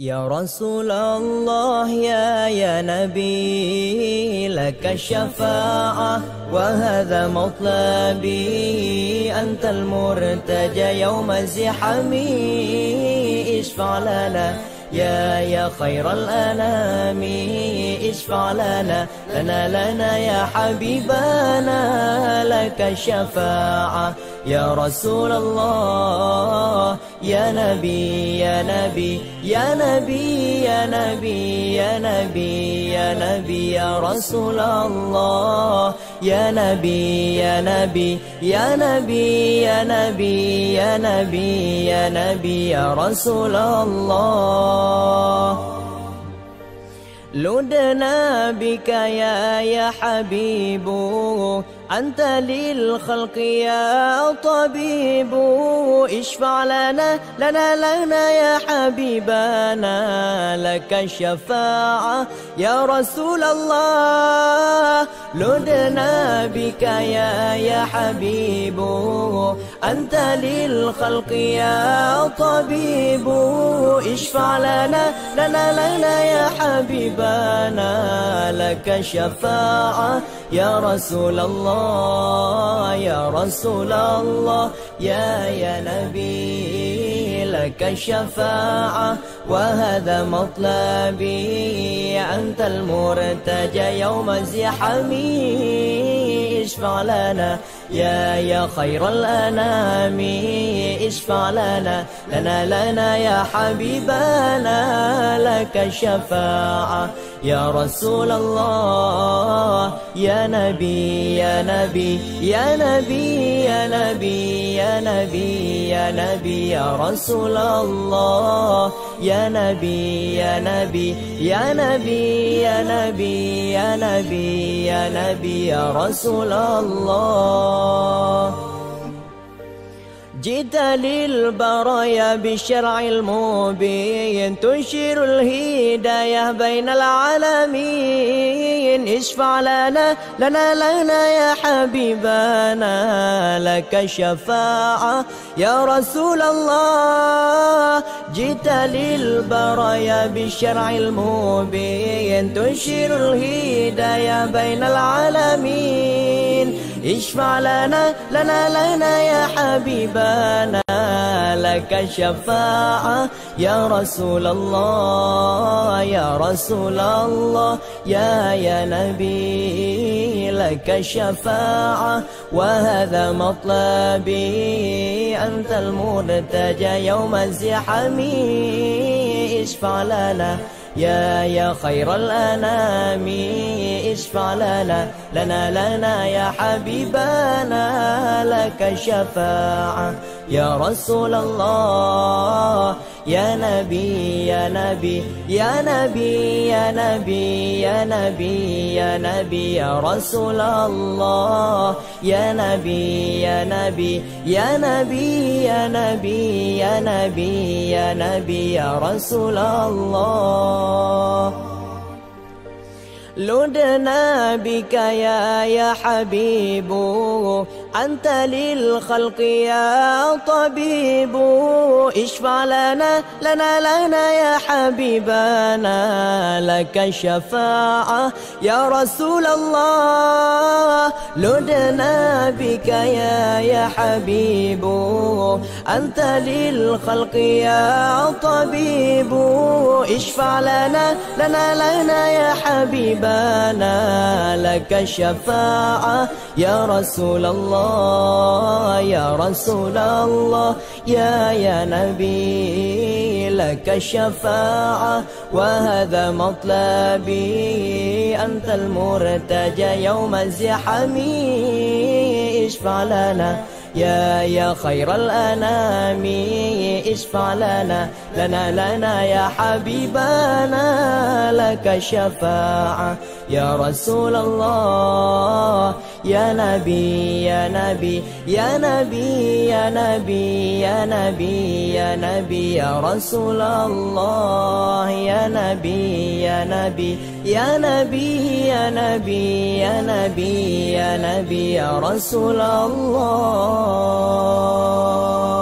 يا رسول الله يا يا نبي لك الشفاعة وهذا مطلبي أنت المرتجى يوم الزحام اشفع لنا يا يا خير الأنام اشفع لنا لنا لنا يا حبيبنا لك الشفاعة يا رسول الله يا نبي يا نبي يا نبي يا نبي يا نبي يا نبي يا رسول الله يا نبي يا نبي يا نبي يا نبي يا نبي يا نبي يا رسول الله لدنا بك يا يا حبيبي أنت للخلق يا طبيب اشفع لنا لنا لنا يا حبيبنا لك الشفاعة يا رسول الله لدنا بك يا يا حبيب أنت للخلق يا طبيب اشفع لنا لنا لنا يا حبيبنا لك الشفاعة يا رسول الله يا رسول الله يا يا نبي لك الشفاعة وهذا مطلبي أنت المرتجى يوم زحمي اشفع لنا يا يا خير الأنام اشفع لنا لنا لنا يا حبيبنا لك الشفاعة يا رسول الله يا نبي يا نبي يا نبي يا نبي يا نبي يا نبي يا رسول الله يا نبي يا نبي يا نبي يا نبي يا نبي يا نبي يا رسول الله جئت للبرايا بالشرع المبين تنشر الهداية بين العالمين اشفع لنا لنا لنا يا حبيبنا لك الشفاعة يا رسول الله جئت للبرايا بالشرع المبين تنشر الهداية بين العالمين اشفع لنا لنا لنا يا حبيبنا لنا لك شفاعة يا رسول الله يا رسول الله يا يا نبي لك شفاعة وهذا مطلبي أنت المرتجى يوم الزحام اشفع لنا يا يا خير الأنام اشفع لنا لنا لنا يا حبيبنا لك الشفاعة يا رسول الله يا نبي يا نبي يا نبي يا نبي يا نبي يا نبي يا رسول الله يا نبي يا نبي يا نبي يا نبي يا نبي يا نبي يا رسول الله لدنا بك يا يا حبيب أنت للخلق يا طبيب اشفع لنا لنا لنا يا حبيبنا لك الشفاعة يا رسول الله لدنا بك يا يا حبيب أنت للخلق يا طبيب اشفع لنا لنا لنا يا حبيبنا لك الشفاعة يا رسول الله يا رسول الله يا يا نبي لك الشفاعة وهذا مطلبي أنت المرتجى يوم الزحام اشفع لنا يا يا خير الأنام اشفع لنا لنا لنا يا حبيبنا لك الشفاعة يا رسول الله يا نبي يا نبي يا نبي يا نبي يا نبي يا نبي يا رسول الله يا نبي يا نبي يا نبي يا نبي يا نبي يا نبي يا رسول الله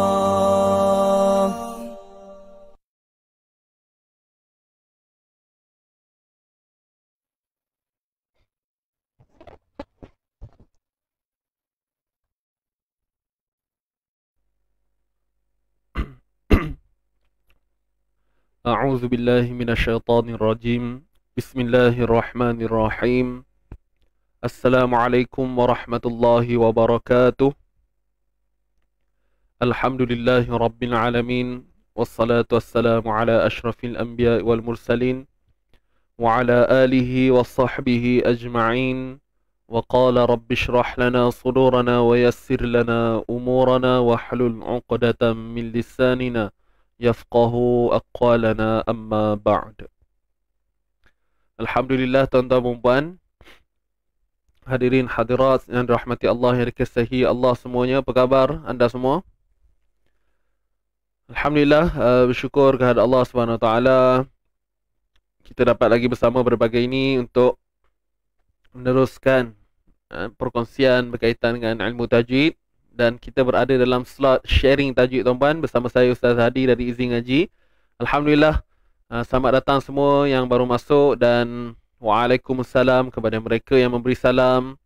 أعوذ بالله من الشيطان الرجيم بسم الله الرحمن الرحيم السلام عليكم ورحمة الله وبركاته الحمد لله رب العالمين والصلاة والسلام على أشرف الأنبياء والمرسلين وعلى آله وصحبه أجمعين وقال رب اشرح لنا صدورنا ويسر لنا أمورنا واحلل عقدة من لساننا yafqahu aqwalana amma ba'd Alhamdulillah tuan-tuan dan puan hadirin hadirat yang dirahmati Allah yang dikasihi Allah semuanya apa khabar anda semua Alhamdulillah uh, bersyukur kepada Allah Subhanahu taala kita dapat lagi bersama berbagai ini untuk meneruskan uh, perkongsian berkaitan dengan ilmu tajwid dan kita berada dalam slot sharing tajuk tuan-tuan bersama saya Ustaz Hadi dari Izin Ngaji. Alhamdulillah uh, selamat datang semua yang baru masuk dan waalaikumsalam kepada mereka yang memberi salam.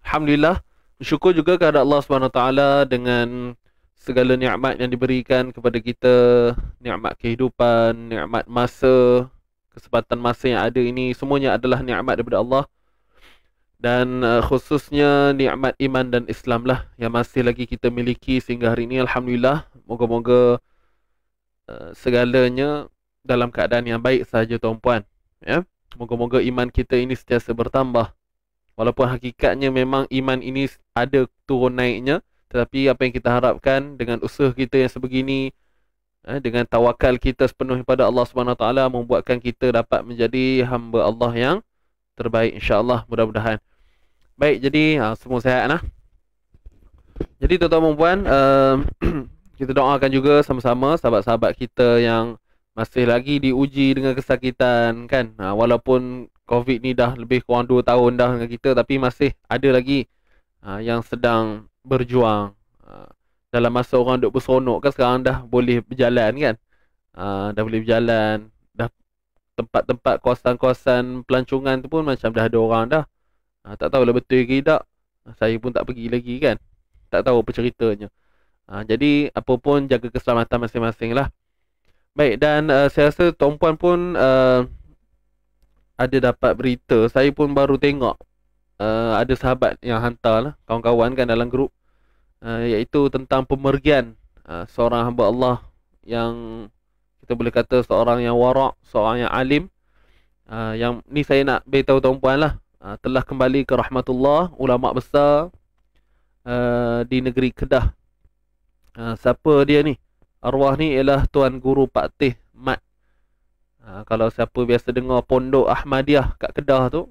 Alhamdulillah bersyukur juga kepada Allah Subhanahu Wa Taala dengan segala nikmat yang diberikan kepada kita, nikmat kehidupan, nikmat masa, kesempatan masa yang ada ini semuanya adalah nikmat daripada Allah dan uh, khususnya nikmat iman dan Islam lah yang masih lagi kita miliki sehingga hari ini alhamdulillah moga-moga uh, segalanya dalam keadaan yang baik sahaja tuan-puan ya moga-moga iman kita ini sentiasa bertambah walaupun hakikatnya memang iman ini ada turun naiknya tetapi apa yang kita harapkan dengan usaha kita yang sebegini eh, dengan tawakal kita sepenuh pada Allah Subhanahu taala membuatkan kita dapat menjadi hamba Allah yang terbaik insyaallah mudah-mudahan Baik, jadi ha, semua sehat nah. Jadi tuan-tuan dan puan, uh, kita doakan juga sama-sama sahabat-sahabat kita yang masih lagi diuji dengan kesakitan kan. Ha, walaupun COVID ni dah lebih kurang 2 tahun dah dengan kita tapi masih ada lagi ha, yang sedang berjuang. Ha, dalam masa orang duk berseronok kan sekarang dah boleh berjalan kan. Ha, dah boleh berjalan. Dah tempat-tempat kawasan-kawasan pelancongan tu pun macam dah ada orang dah ha, Tak tahulah betul ke tidak ha, Saya pun tak pergi lagi kan Tak tahu apa ceritanya ha, Jadi apapun jaga keselamatan masing-masing lah Baik dan uh, saya rasa Tuan Puan pun uh, Ada dapat berita Saya pun baru tengok uh, Ada sahabat yang hantar lah Kawan-kawan kan dalam grup uh, Iaitu tentang pemergian uh, Seorang hamba Allah Yang kita boleh kata seorang yang warak Seorang yang alim Uh, yang ni saya nak beritahu tuan puan lah Ah, telah kembali ke rahmatullah ulama besar uh, di negeri Kedah. Uh, siapa dia ni? Arwah ni ialah tuan guru Pak Teh Mat. Uh, kalau siapa biasa dengar pondok Ahmadiyah kat Kedah tu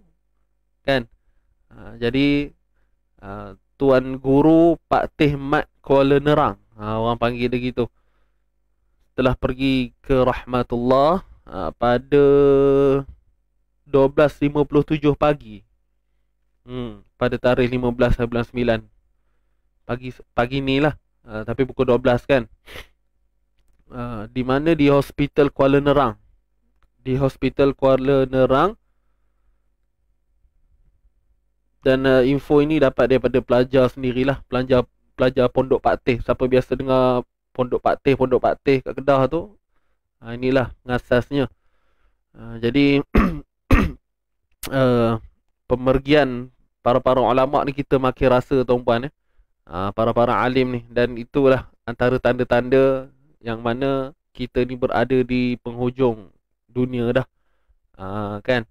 kan. Uh, jadi uh, tuan guru Pak Teh Mat Kuala Nerang. Uh, orang panggil dia gitu. Telah pergi ke rahmatullah uh, pada 12.57 pagi hmm, Pada tarikh 15 15.99 Pagi pagi ni lah uh, Tapi pukul 12 kan uh, Di mana di Hospital Kuala Nerang Di Hospital Kuala Nerang Dan uh, info ini dapat daripada pelajar sendirilah Pelajar pelajar Pondok Pak Teh Siapa biasa dengar Pondok Pak Teh Pondok Pak Teh kat Kedah tu uh, Inilah ngasasnya uh, Jadi uh, pemergian para-para ulama ni kita makin rasa tuan-tuan Eh? Ha, para-para alim ni dan itulah antara tanda-tanda yang mana kita ni berada di penghujung dunia dah. Ha, kan?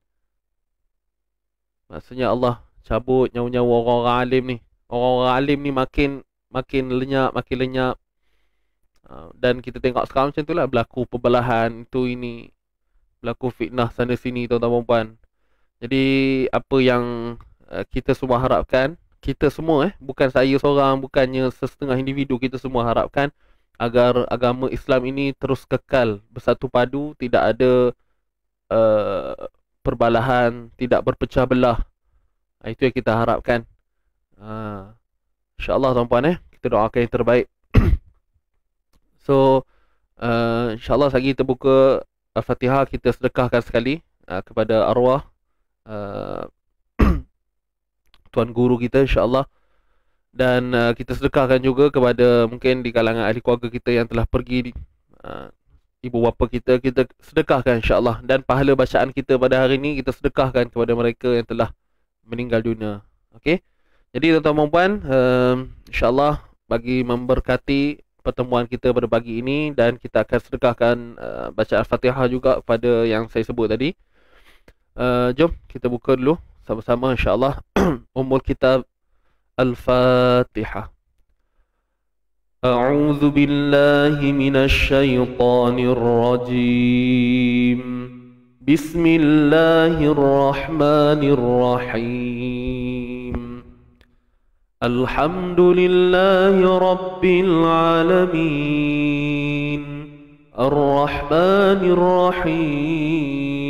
Maksudnya Allah cabut nyawa-nyawa orang-orang alim ni. Orang-orang alim ni makin makin lenyap, makin lenyap. Ha, dan kita tengok sekarang macam itulah berlaku perbelahan itu ini. Berlaku fitnah sana sini tuan-tuan dan jadi apa yang uh, kita semua harapkan, kita semua eh bukan saya seorang, bukannya sesetengah individu kita semua harapkan agar agama Islam ini terus kekal bersatu padu, tidak ada uh, perbalahan, tidak berpecah belah. Ah, itu yang kita harapkan. Uh, InsyaAllah tuan-puan eh Kita doakan yang terbaik So uh, InsyaAllah lagi kita buka Al-Fatihah kita sedekahkan sekali uh, Kepada arwah Uh, tuan guru kita insyaallah dan uh, kita sedekahkan juga kepada mungkin di kalangan ahli keluarga kita yang telah pergi uh, ibu bapa kita kita sedekahkan insyaallah dan pahala bacaan kita pada hari ini kita sedekahkan kepada mereka yang telah meninggal dunia okey jadi tuan-tuan dan puan uh, um, insyaallah bagi memberkati pertemuan kita pada pagi ini dan kita akan sedekahkan uh, bacaan Fatihah juga pada yang saya sebut tadi Uh, jom kita buka dulu sama-sama insya-Allah Ummul Kitab Al-Fatihah. أعوذ بالله من الشيطان الرجيم بسم الله الرحمن الرحيم الحمد لله رب العالمين الرحمن الرحيم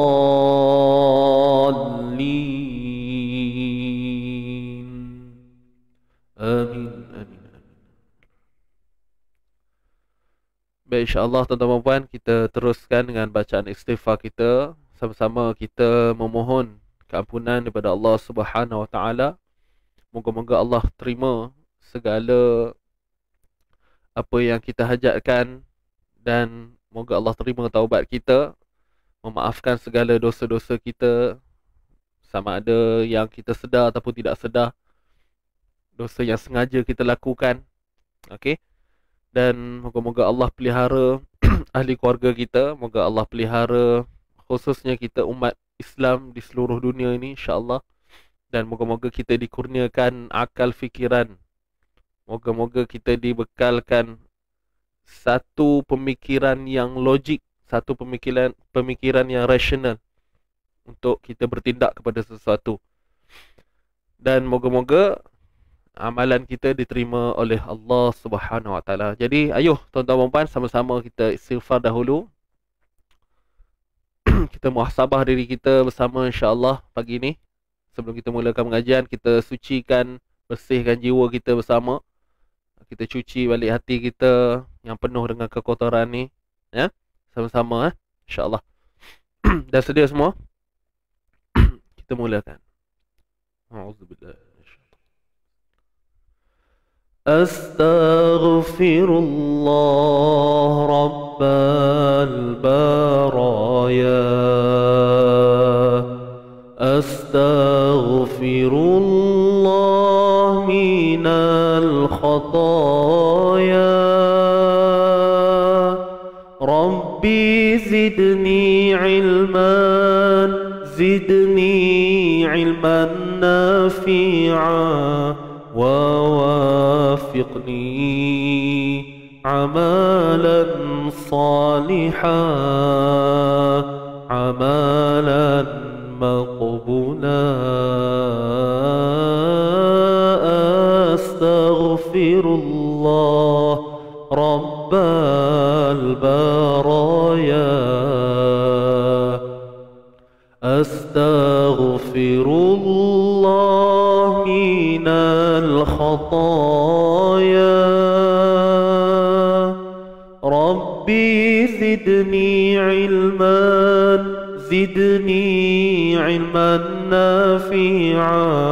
Baik, insyaAllah tuan-tuan dan puan kita teruskan dengan bacaan istighfar kita. Sama-sama kita memohon keampunan daripada Allah Subhanahu Wa Taala. Moga-moga Allah terima segala apa yang kita hajatkan dan moga Allah terima taubat kita, memaafkan segala dosa-dosa kita sama ada yang kita sedar ataupun tidak sedar. Dosa yang sengaja kita lakukan. Okey dan moga-moga Allah pelihara ahli keluarga kita, moga Allah pelihara khususnya kita umat Islam di seluruh dunia ini insya-Allah dan moga-moga kita dikurniakan akal fikiran. Moga-moga kita dibekalkan satu pemikiran yang logik, satu pemikiran pemikiran yang rasional untuk kita bertindak kepada sesuatu. Dan moga-moga amalan kita diterima oleh Allah Subhanahu Wa Taala. Jadi ayuh tuan-tuan dan puan sama-sama kita istighfar dahulu. kita muhasabah diri kita bersama insya-Allah pagi ini. Sebelum kita mulakan pengajian, kita sucikan, bersihkan jiwa kita bersama. Kita cuci balik hati kita yang penuh dengan kekotoran ni, ya. Sama-sama eh. Insya-Allah. Dah sedia semua? kita mulakan. A'udzubillah. أستغفر الله رب البرايا أستغفر الله من الخطايا ربي زدني علما زدني علما نافعا وواعيا وافقني عملا صالحا عملا مقبولا أستغفر الله رب البرايا أستغفر الله الخطايا ربي زدني علما زدني علما نافعا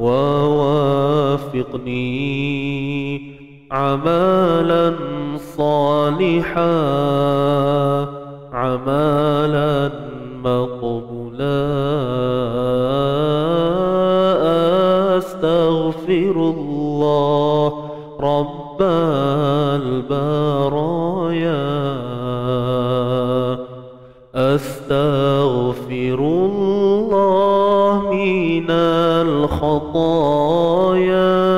ووافقني عملا صالحا عملا مقبولا رب البرايا أستغفر الله من الخطايا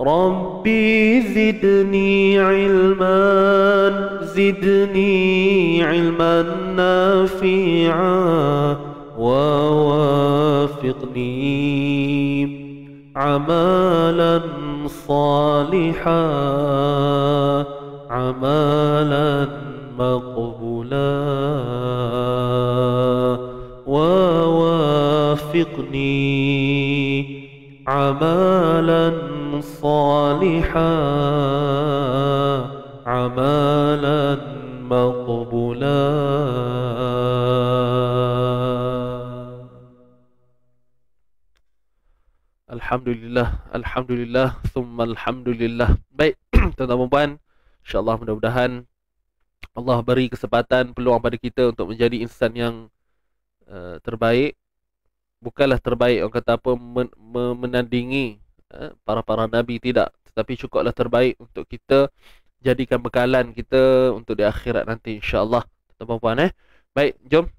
ربي زدني علما زدني علما نافعا ووافقني عمالا صالحا عمالا مقبولا ووافقني عمالا صالحا عمالا مقبولا Alhamdulillah, Alhamdulillah, Thumma Alhamdulillah Baik, tuan-tuan dan puan InsyaAllah mudah-mudahan Allah beri kesempatan, peluang pada kita untuk menjadi insan yang uh, terbaik Bukanlah terbaik, orang kata apa, men- menandingi uh, para-para Nabi, tidak Tetapi cukuplah terbaik untuk kita jadikan bekalan kita untuk di akhirat nanti insyaAllah Tuan-tuan dan puan eh Baik, jom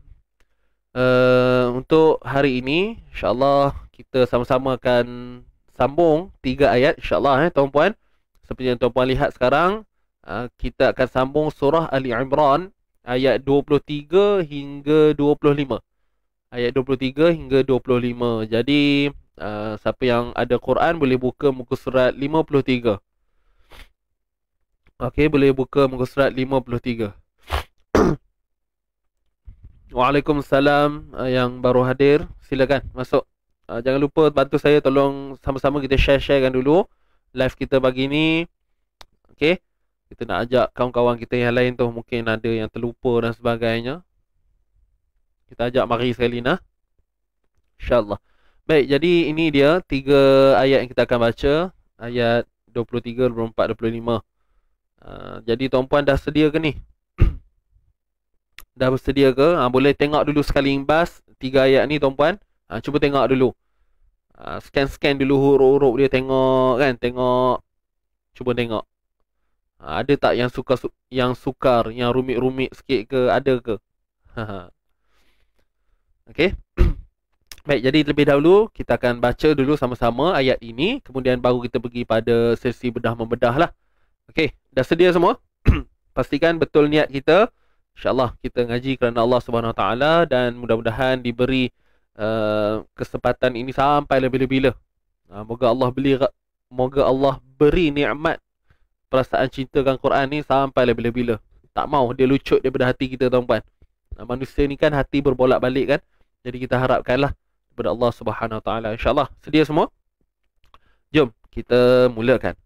uh, untuk hari ini insyaallah kita sama-sama akan sambung tiga ayat insyaallah eh tuan-puan seperti yang tuan-puan lihat sekarang uh, kita akan sambung surah ali imran ayat 23 hingga 25 ayat 23 hingga 25 jadi uh, siapa yang ada Quran boleh buka muka surat 53 Okey, boleh buka muka surat 53. Waalaikumsalam uh, yang baru hadir. Silakan masuk. Uh, jangan lupa bantu saya tolong sama-sama kita share-sharekan dulu live kita pagi ni. Okey. Kita nak ajak kawan-kawan kita yang lain tu mungkin ada yang terlupa dan sebagainya. Kita ajak mari sekali nah. insya Baik, jadi ini dia tiga ayat yang kita akan baca. Ayat 23, 24, 25. Uh, jadi tuan-puan dah sedia ke ni? dah bersedia ke? Ha, boleh tengok dulu sekali imbas tiga ayat ni tuan-puan. Ha, cuba tengok dulu. Ah, scan-scan ha, dulu huruf-huruf dia tengok kan, tengok. Cuba tengok. Ha, ada tak yang suka su yang sukar, yang rumit-rumit sikit ke, ada ke? Okey. Baik, jadi terlebih dahulu kita akan baca dulu sama-sama ayat ini, kemudian baru kita pergi pada sesi bedah membedah lah. Okey, dah sedia semua? Pastikan betul niat kita. InsyaAllah kita ngaji kerana Allah Subhanahu Taala dan mudah-mudahan diberi uh, kesempatan ini sampai lebih-lebih. Uh, moga Allah beli moga Allah beri nikmat perasaan cintakan Quran ni sampai lebih-lebih. Tak mau dia lucut daripada hati kita tuan-tuan. Ah, manusia ni kan hati berbolak-balik kan. Jadi kita harapkanlah kepada Allah Subhanahu Wa Taala insyaAllah. Sedia semua? Jom kita mulakan.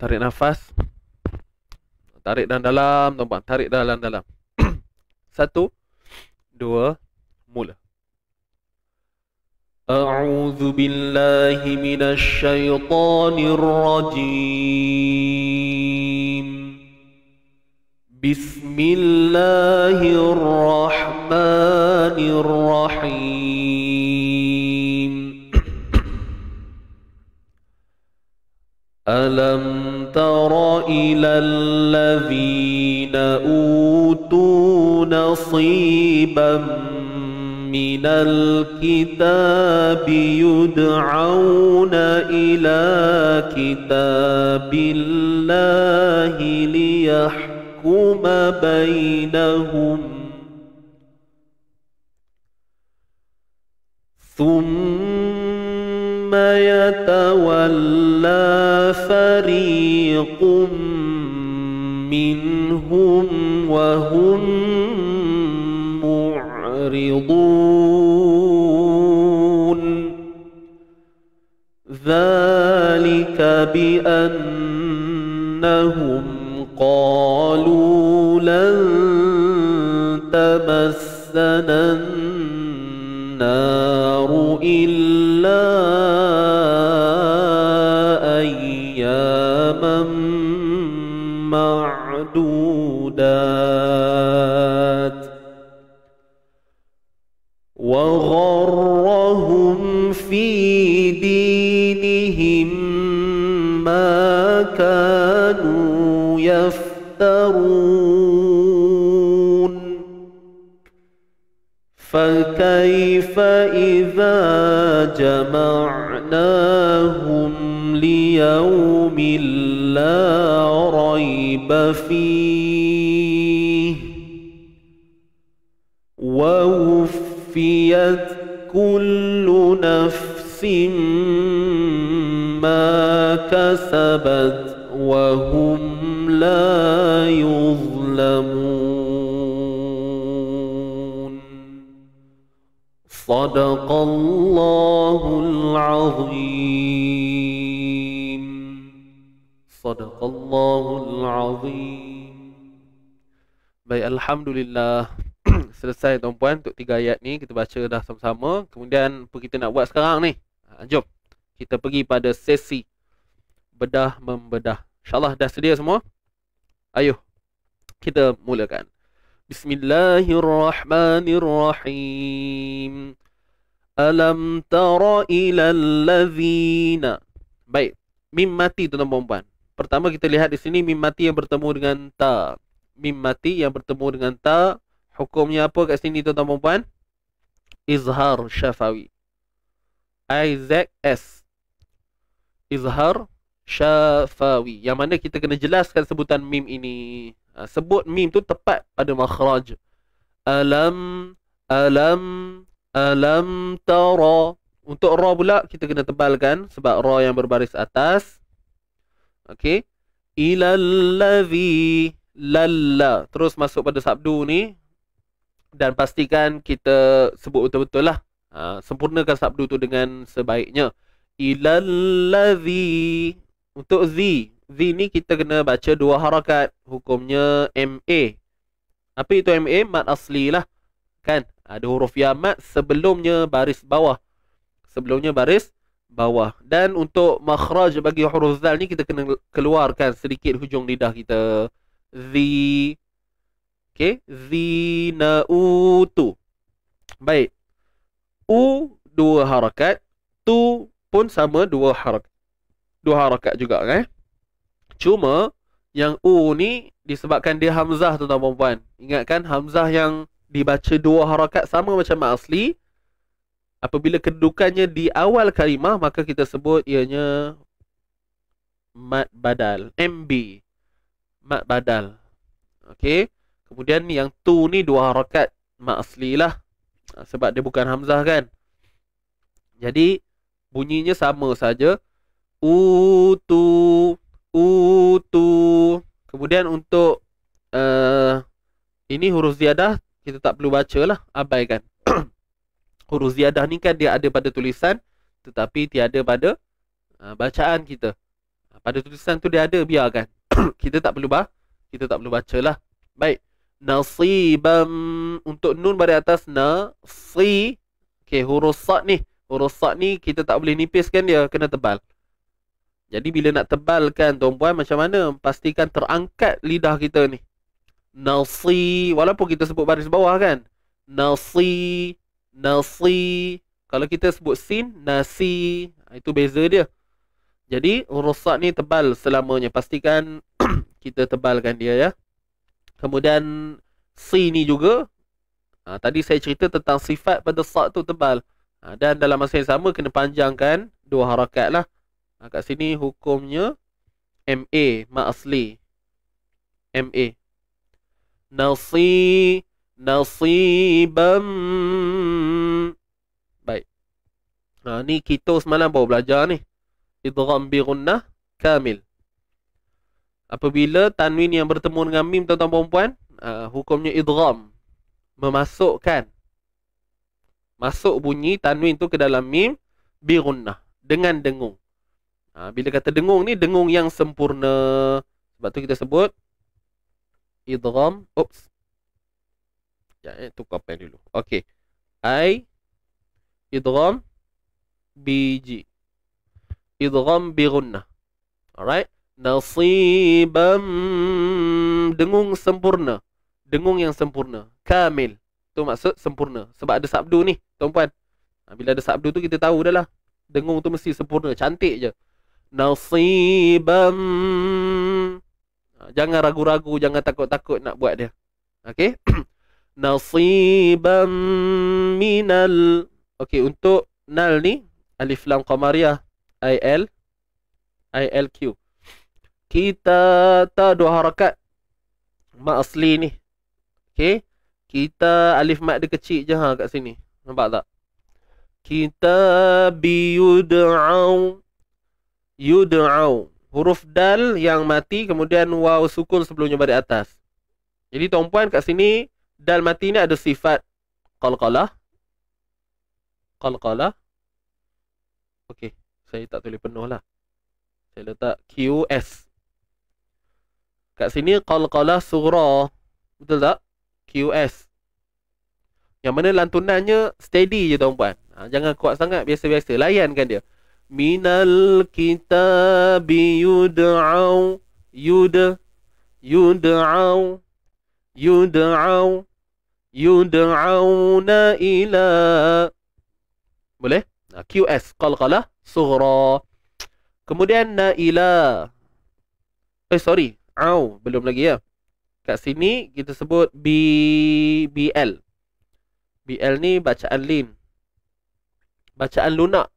Tarik nafas Tarik dan dalam tuan Tarik dalam dalam Satu Dua Mula A'udhu billahi minas syaitanir rajim Bismillahirrahmanirrahim ألم تر إلى الذين أوتوا نصيبا من الكتاب يدعون إلى كتاب الله ليحكم بينهم ثم ثم يتولى فريق منهم وهم معرضون ذلك بأنهم قالوا لن تمسنا النار إلا أياما معدودات وغرهم في دينهم ما كانوا يفترون فكيف إذا جمعناهم ليوم لا ريب فيه ووفيت كل نفس ما كسبت وهم لا يظلمون صدق الله العظيم صدق الله العظيم Baik, Alhamdulillah Selesai tuan-puan untuk tiga ayat ni Kita baca dah sama-sama Kemudian apa kita nak buat sekarang ni ha, Jom Kita pergi pada sesi Bedah-membedah InsyaAllah dah sedia semua Ayuh Kita mulakan بسم الله الرحمن الرحيم ألم تر إلى الذين Baik, mim mati tuan-tuan Pertama kita lihat di sini mim mati yang bertemu dengan ta Mim mati yang bertemu dengan ta Hukumnya apa kat sini tuan-tuan perempuan? Izhar syafawi I-Z-S Izhar syafawi Yang mana kita kena jelaskan sebutan mim ini Ah, sebut mim tu tepat pada makhraj alam alam alam tara untuk ra pula kita kena tebalkan sebab ra yang berbaris atas okey ilallazi lalla terus masuk pada sabdu ni dan pastikan kita sebut betul-betul lah ha, sempurnakan sabdu tu dengan sebaiknya ilallazi untuk zi Zi ni kita kena baca dua harakat Hukumnya MA Apa itu MA? Mat asli lah Kan? Ada huruf ya mat sebelumnya baris bawah Sebelumnya baris bawah Dan untuk makhraj bagi huruf zal ni Kita kena keluarkan sedikit hujung lidah kita Zi Okay? Zi na u tu Baik U dua harakat Tu pun sama dua harakat Dua harakat juga kan? Eh? Okay? Cuma yang U ni disebabkan dia Hamzah tu tuan puan Ingatkan Hamzah yang dibaca dua harakat sama macam asli. Apabila kedudukannya di awal kalimah maka kita sebut ianya mad badal. MB. Mad badal. Okey. Kemudian yang tu ni dua harakat mak asli lah. Sebab dia bukan Hamzah kan. Jadi bunyinya sama saja. U tu utu. Kemudian untuk uh, ini huruf ziyadah kita tak perlu baca bacalah, abaikan. huruf ziyadah ni kan dia ada pada tulisan tetapi tiada pada uh, bacaan kita. Pada tulisan tu dia ada biarkan. kita tak perlu bah, kita tak perlu baca lah. Baik. Nasibam untuk nun bari atas na si. Okey, huruf sa ni, huruf sa ni kita tak boleh nipiskan dia kena tebal. Jadi bila nak tebalkan tuan-puan macam mana? Pastikan terangkat lidah kita ni. Nasi, walaupun kita sebut baris bawah kan. Nasi, nasi. Kalau kita sebut sin, nasi. Ha, itu beza dia. Jadi rosak ni tebal selamanya. Pastikan kita tebalkan dia ya. Kemudian si ni juga. Ha, tadi saya cerita tentang sifat pada sak tu tebal. Ha, dan dalam masa yang sama kena panjangkan dua harakat lah. Ha, kat sini hukumnya MA, mak asli. MA. Nasi, nasi bam Baik. Ha, ni kita semalam baru belajar ni. Idram bi gunnah kamil. Apabila tanwin yang bertemu dengan mim tuan-tuan perempuan, uh, ha, hukumnya idram. Memasukkan. Masuk bunyi tanwin tu ke dalam mim bi gunnah. Dengan dengung. Ha, bila kata dengung ni dengung yang sempurna. Sebab tu kita sebut idgham. Oops. Ya, eh, tukar pen dulu. Okey. I idgham biji. Idgham bi gunnah. Alright. Nasibam dengung sempurna. Dengung yang sempurna. Kamil. Tu maksud sempurna. Sebab ada sabdu ni, tuan-puan. Ha, bila ada sabdu tu kita tahu dah lah. Dengung tu mesti sempurna, cantik je nasibam ah, jangan ragu-ragu jangan takut-takut nak buat dia okey nasibam minal okey untuk nal ni alif lam qamariyah i l i l q kita ta dua harakat mak asli ni okey kita alif mak dia kecil je ha kat sini nampak tak kita biyud'au yud'au. Huruf dal yang mati kemudian waw sukun sebelumnya dari atas. Jadi tuan-puan kat sini dal mati ni ada sifat qalqalah. Qalqalah. Okey, saya tak tulis penuh lah. Saya letak QS. Kat sini qalqalah sughra. Betul tak? QS. Yang mana lantunannya steady je tuan-puan. Ha, jangan kuat sangat, biasa-biasa. Layankan dia. Minal من الكتاب يدعو يد يدعو يدعو يدعون إلى boleh QS قلقلة صغرى kemudian na إلى eh sorry عو belum lagi ya kat sini kita sebut B BL BL ni bacaan lim, bacaan lunak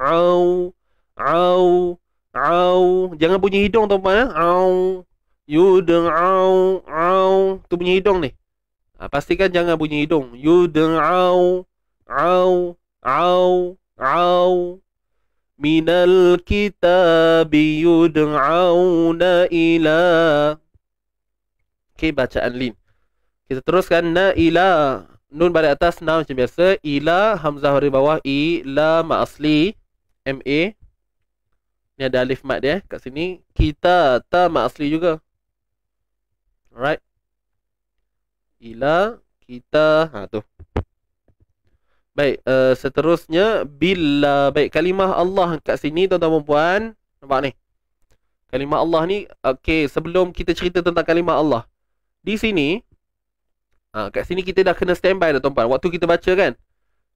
au au au jangan bunyi hidung tu puan ya au you deng au au tu bunyi hidung ni ha, pastikan jangan bunyi hidung you deng au au au au minal kitab na ila okay, bacaan lin kita teruskan na ila nun pada atas na macam biasa ila hamzah di bawah i la ma asli MA Ni ada alif mat dia eh Kat sini Kita Ta mat asli juga Alright Ila Kita Ha tu Baik uh, Seterusnya Bila Baik kalimah Allah kat sini Tuan-tuan perempuan Nampak ni Kalimah Allah ni Okay Sebelum kita cerita tentang kalimah Allah Di sini Ha, kat sini kita dah kena standby dah tuan-tuan. Waktu kita baca kan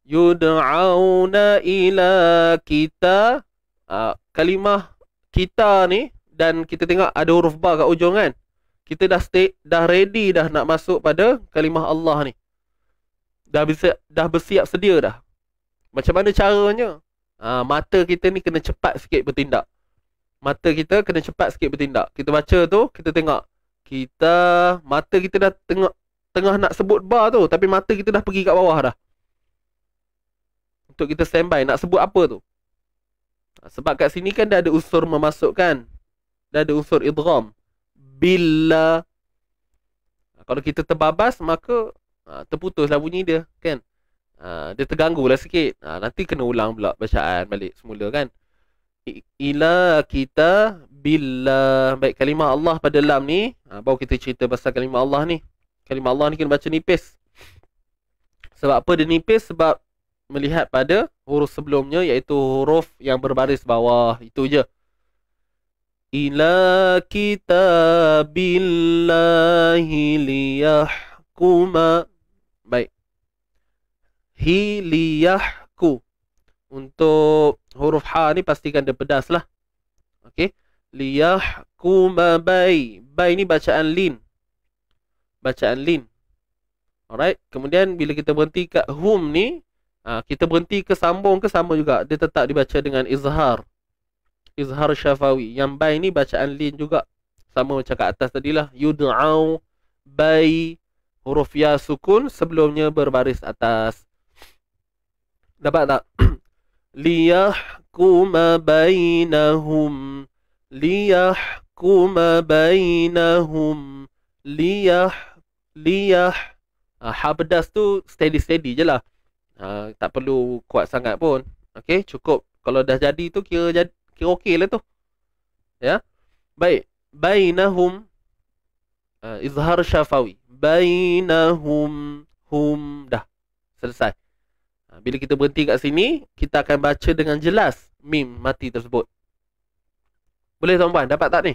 yud'auna ila kita uh, kalimah kita ni dan kita tengok ada huruf ba kat ujung kan kita dah stay, dah ready dah nak masuk pada kalimah Allah ni dah bisa dah bersiap sedia dah macam mana caranya uh, mata kita ni kena cepat sikit bertindak mata kita kena cepat sikit bertindak kita baca tu kita tengok kita mata kita dah tengok tengah nak sebut ba tu tapi mata kita dah pergi kat bawah dah untuk kita standby nak sebut apa tu ha, sebab kat sini kan dah ada unsur memasukkan dah ada unsur idgham bila ha, kalau kita terbabas maka ha, terputuslah bunyi dia kan dia terganggu lah sikit nanti kena ulang pula bacaan balik semula kan ila kita bila baik kalimah Allah pada lam ni baru kita cerita pasal kalimah Allah ni kalimah Allah ni kena baca nipis sebab apa dia nipis sebab melihat pada huruf sebelumnya iaitu huruf yang berbaris bawah itu je ila kitabillahi liyahkuma baik hiliyahku untuk huruf ha ni pastikan dia pedas lah okey liyahkuma bai bai ni bacaan lin bacaan lin alright kemudian bila kita berhenti kat hum ni Ah, kita berhenti ke sambung ke sama juga dia tetap dibaca dengan izhar izhar syafawi yang bai ni bacaan lin juga sama macam kat atas tadi lah yud'au bai huruf ya sukun sebelumnya berbaris atas dapat tak liyahkuma bainahum liyahkuma bainahum liyah liyah Ha habdas tu steady steady je lah uh, tak perlu kuat sangat pun okey cukup kalau dah jadi tu kira jad, kira okey lah tu ya baik bainahum uh, izhar syafawi bainahum hum dah selesai ha, bila kita berhenti kat sini, kita akan baca dengan jelas mim mati tersebut. Boleh tuan-tuan, dapat tak ni?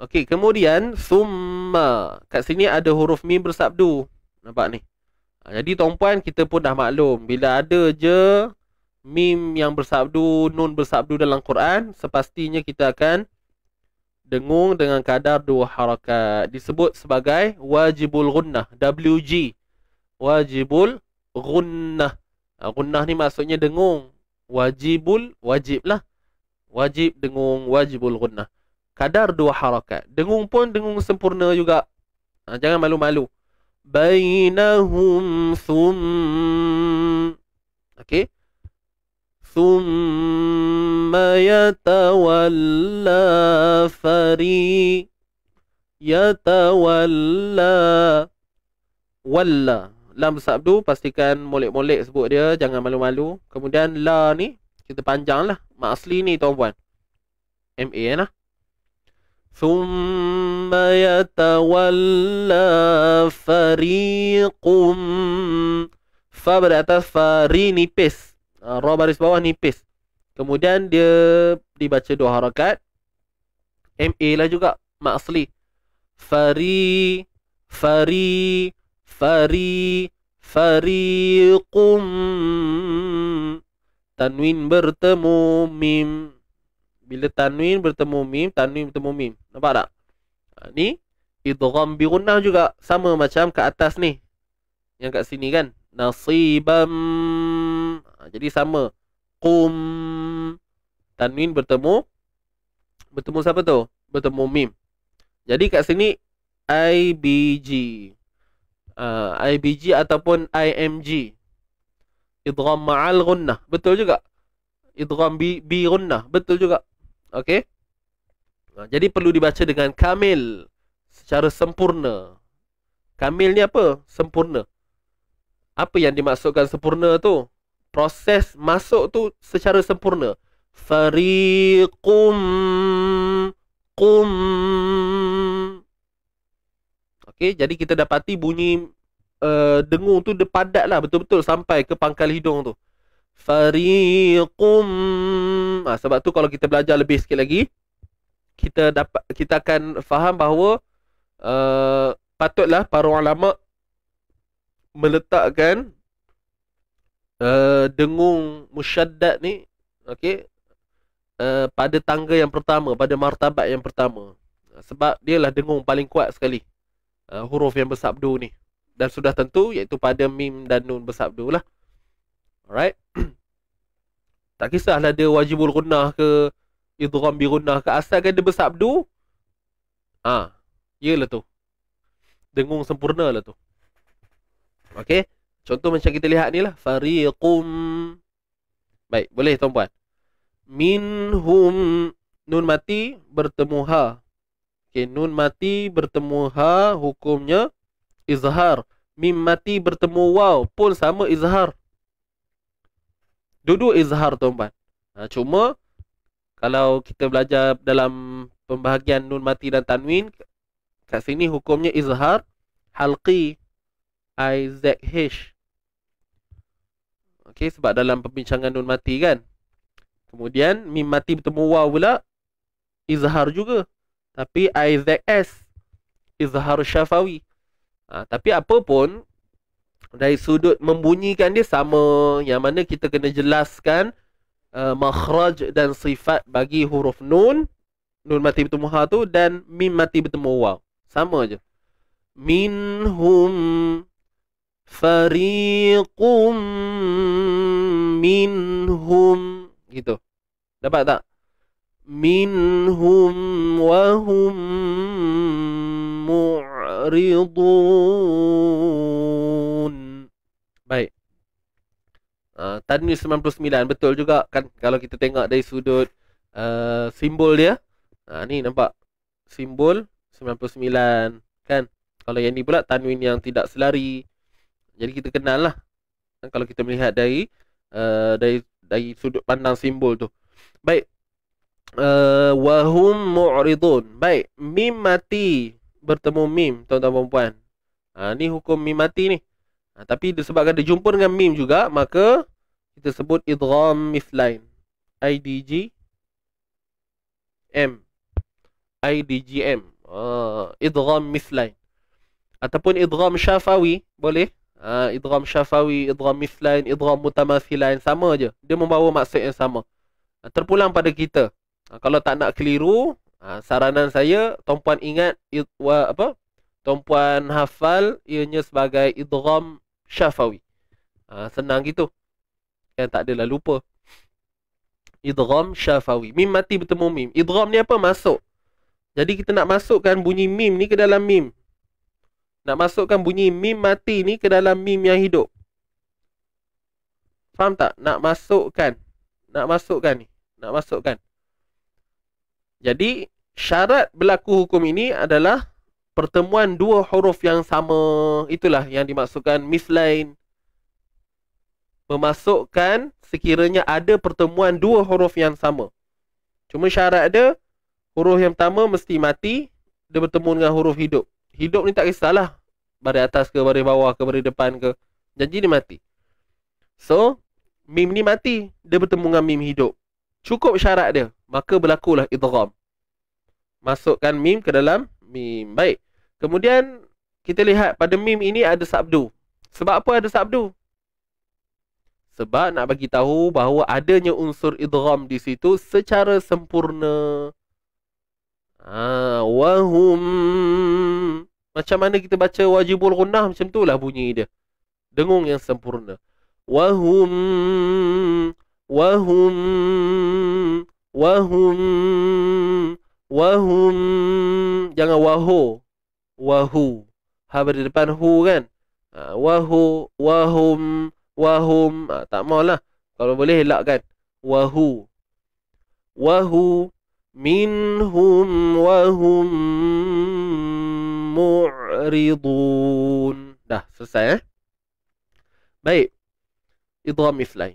Okey, kemudian summa. Kat sini ada huruf mim bersabdu. Nampak ni? Ha, jadi tuan-puan kita pun dah maklum Bila ada je Mim yang bersabdu Nun bersabdu dalam Quran Sepastinya kita akan Dengung dengan kadar dua harakat Disebut sebagai Wajibul gunnah WG Wajibul gunnah ha, Gunnah ni maksudnya dengung Wajibul wajib lah Wajib dengung wajibul gunnah Kadar dua harakat Dengung pun dengung sempurna juga ha, Jangan malu-malu بينهم thum, اوكي Thumma يتولى fari, يتولى ولا لام sabdu pastikan molek-molek sebut dia jangan malu-malu kemudian la ni kita panjang lah mak asli ni tuan-puan M A nah. ثم يتولى فريق Fa berada atas Fari nipis ha, Ra baris bawah nipis Kemudian dia dibaca dua harakat MA lah juga Maksli Fari Fari Fari Fari Qum Tanwin bertemu Mim bila tanwin bertemu mim tanwin bertemu mim nampak tak ha, ni idgham bi gunnah juga sama macam kat atas ni yang kat sini kan nasibam ha, jadi sama qum tanwin bertemu bertemu siapa tu bertemu mim jadi kat sini ibg uh, ha, ibg ataupun img idgham ma'al gunnah betul juga idgham bi, bi gunnah betul juga Okey. Ha, jadi perlu dibaca dengan kamil secara sempurna. Kamil ni apa? Sempurna. Apa yang dimaksudkan sempurna tu? Proses masuk tu secara sempurna. Fariqum qum. Okey, jadi kita dapati bunyi uh, dengung tu dia padatlah betul-betul sampai ke pangkal hidung tu fariqum ha, sebab tu kalau kita belajar lebih sikit lagi kita dapat kita akan faham bahawa uh, patutlah para ulama meletakkan uh, dengung musyaddad ni okey uh, pada tangga yang pertama pada martabat yang pertama sebab dia lah dengung paling kuat sekali uh, huruf yang bersabdu ni dan sudah tentu iaitu pada mim dan nun bersabdu lah Alright. tak kisahlah dia wajibul gunnah ke idgham bi gunnah ke asalkan dia bersabdu. Ha, iyalah tu. Dengung sempurna lah tu. Okey. Contoh macam kita lihat ni lah. Fariqum. Baik, boleh tuan-puan. Minhum. Nun mati bertemu ha. Okay, nun mati bertemu ha hukumnya izhar. Mim mati bertemu waw pun sama izhar. Dua-dua izhar tuan-puan. Ha, cuma kalau kita belajar dalam pembahagian nun mati dan tanwin kat sini hukumnya izhar halqi i z h okey sebab dalam perbincangan nun mati kan kemudian mim mati bertemu waw pula izhar juga tapi i z s izhar syafawi ha, tapi apapun dari sudut membunyikan dia sama yang mana kita kena jelaskan uh, makhraj dan sifat bagi huruf nun nun mati bertemu ha tu dan mim mati bertemu waw sama je minhum fariqum minhum gitu dapat tak minhum wa hum mu'ridun Baik. Uh, Tanwin 99 betul juga kan kalau kita tengok dari sudut uh, simbol dia. Uh, ni nampak simbol 99 kan. Kalau yang ni pula tanwin yang tidak selari. Jadi kita kenal lah. Kan? Kalau kita melihat dari, uh, dari dari sudut pandang simbol tu. Baik. Uh, wahum mu'ridun. Baik. Mim mati bertemu mim tuan-tuan dan puan ah, ni hukum mim mati ni. Uh, Ha, tapi disebabkan dia jumpa dengan mim juga, maka kita sebut idgham mislain. IDG M IDGM uh, ha, idgham mislain ataupun idgham syafawi boleh uh, idgham syafawi idgham mislain idgham mutamathilain sama aje dia membawa maksud yang sama uh, terpulang pada kita uh, kalau tak nak keliru uh, saranan saya tuan ingat id, wa, apa tuan-puan hafal ianya sebagai idgham syafawi. Ha, senang gitu. Kan tak adalah lupa. Idgham syafawi. Mim mati bertemu mim. Idgham ni apa? Masuk. Jadi kita nak masukkan bunyi mim ni ke dalam mim. Nak masukkan bunyi mim mati ni ke dalam mim yang hidup. Faham tak? Nak masukkan. Nak masukkan ni. Nak masukkan. Jadi syarat berlaku hukum ini adalah pertemuan dua huruf yang sama itulah yang dimaksudkan misline memasukkan sekiranya ada pertemuan dua huruf yang sama cuma syarat dia huruf yang pertama mesti mati dia bertemu dengan huruf hidup hidup ni tak kisahlah dari atas ke dari bawah ke dari depan ke janji dia mati so mim ni mati dia bertemu dengan mim hidup cukup syarat dia maka berlakulah idgham masukkan mim ke dalam mim baik Kemudian kita lihat pada meme ini ada sabdu. Sebab apa ada sabdu? Sebab nak bagi tahu bahawa adanya unsur idgham di situ secara sempurna. Ah, ha, wahum. Macam mana kita baca wajibul gunnah macam itulah bunyi dia. Dengung yang sempurna. Wahum wahum wahum wahum jangan waho wahu haba di depan hu kan ha, wahu wahum wahum ha, tak maulah kalau boleh elakkan wahu wahu minhum wahum mu'ridun dah selesai eh? baik idgham mislain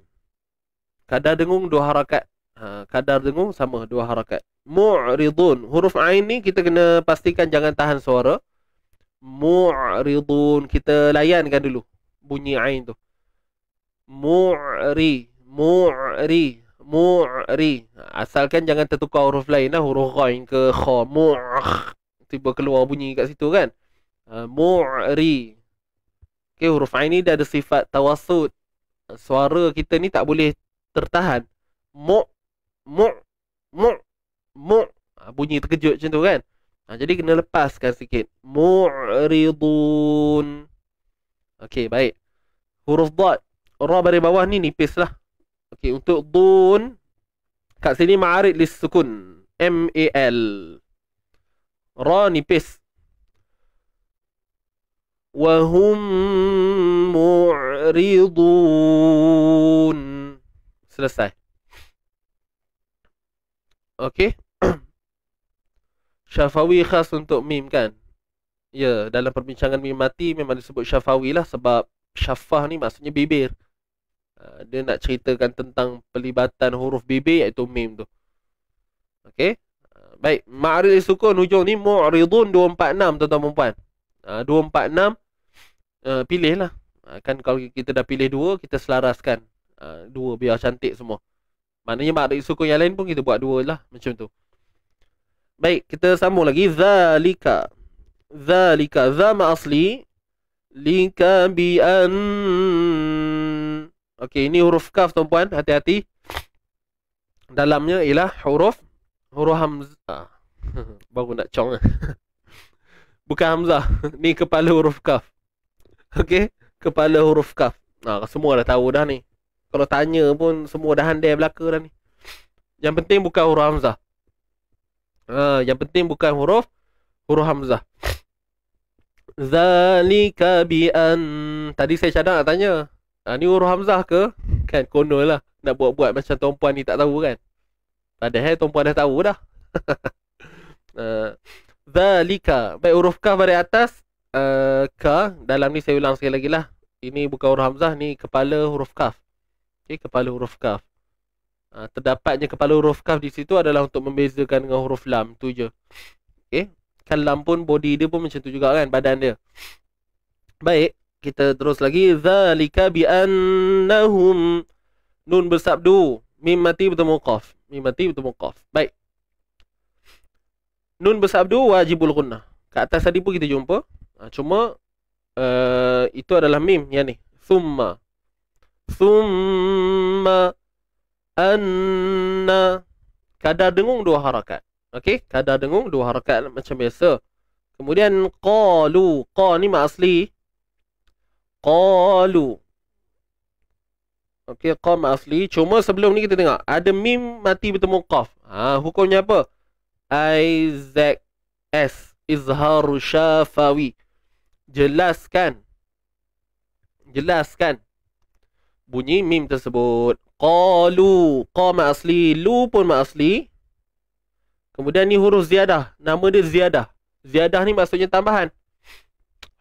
kadar dengung dua harakat ha, kadar dengung sama dua harakat mu'ridun huruf ain ni kita kena pastikan jangan tahan suara mu'ridun kita layankan dulu bunyi ain tu mu'ri mu'ri mu'ri asalkan jangan tertukar huruf lain lah huruf ghain ke kha mu'akh tiba keluar bunyi kat situ kan uh, mu'ri okey huruf ain ni dah ada sifat tawasud suara kita ni tak boleh tertahan mu' mu' mu' mu' ha, bunyi terkejut macam tu kan Ha, jadi kena lepaskan sikit. Mu'ridun. Okey, baik. Huruf dot. Ra dari bawah ni nipis lah. Okey, untuk dun. Kat sini ma'arid lis sukun. M-A-L. Ra nipis. Wahum mu'ridun. Selesai. Okey. Syafawi khas untuk mim kan? Ya, dalam perbincangan mim mati memang disebut syafawi lah sebab syafah ni maksudnya bibir. Ah, dia nak ceritakan tentang pelibatan huruf bibir iaitu mim tu. Okey. Ah, baik, ma'ril sukun hujung ni mu'ridun 246 tuan-tuan dan puan. 246 uh, pilihlah. Ah, kan kalau kita dah pilih dua, kita selaraskan. Uh, dua biar cantik semua. Maknanya ma'ril sukun yang lain pun kita buat dua lah macam tu. Baik, kita sambung lagi. Zalika. Zalika. Zama asli. Lika bi an. Okey, ini huruf kaf tuan-puan. Hati-hati. Dalamnya ialah huruf. Huruf hamzah. Baru nak cong. Bukan hamzah. Ni kepala huruf kaf. Okey. Kepala huruf kaf. Nah, semua dah tahu dah ni. Kalau tanya pun semua dah handai belaka dah ni. Yang penting bukan huruf hamzah. Eh, yang penting bukan huruf huruf hamzah. Zalika bi'an Tadi saya cadang nak tanya ha, Ni huruf Hamzah ke? Kan konon lah Nak buat-buat macam tuan ni tak tahu kan Padahal tuan dah tahu dah eh, Zalika Baik huruf kah dari atas uh, eh, Ka Dalam ni saya ulang sekali lagi lah Ini bukan huruf Hamzah Ni kepala huruf kaf Okay kepala huruf kaf ha, Terdapatnya kepala huruf kaf di situ adalah untuk membezakan dengan huruf lam tu je Okay Kan lam pun body dia pun macam tu juga kan badan dia Baik kita terus lagi Zalika bi'annahum Nun bersabdu Mim mati bertemu qaf Mim mati bertemu qaf Baik Nun bersabdu wajibul gunnah Kat atas tadi pun kita jumpa ha, Cuma uh, Itu adalah mim yang ni Thumma Thumma anna kada dengung dua harakat okey kada dengung dua harakat macam biasa kemudian qalu qa ni mak asli qalu okey qa mak asli cuma sebelum ni kita tengok ada mim mati bertemu qaf ha hukumnya apa Isaac S Izhar Syafawi Jelaskan Jelaskan Bunyi mim tersebut Qalu Qa mat asli Lu pun mat asli Kemudian ni huruf ziyadah Nama dia ziyadah Ziyadah ni maksudnya tambahan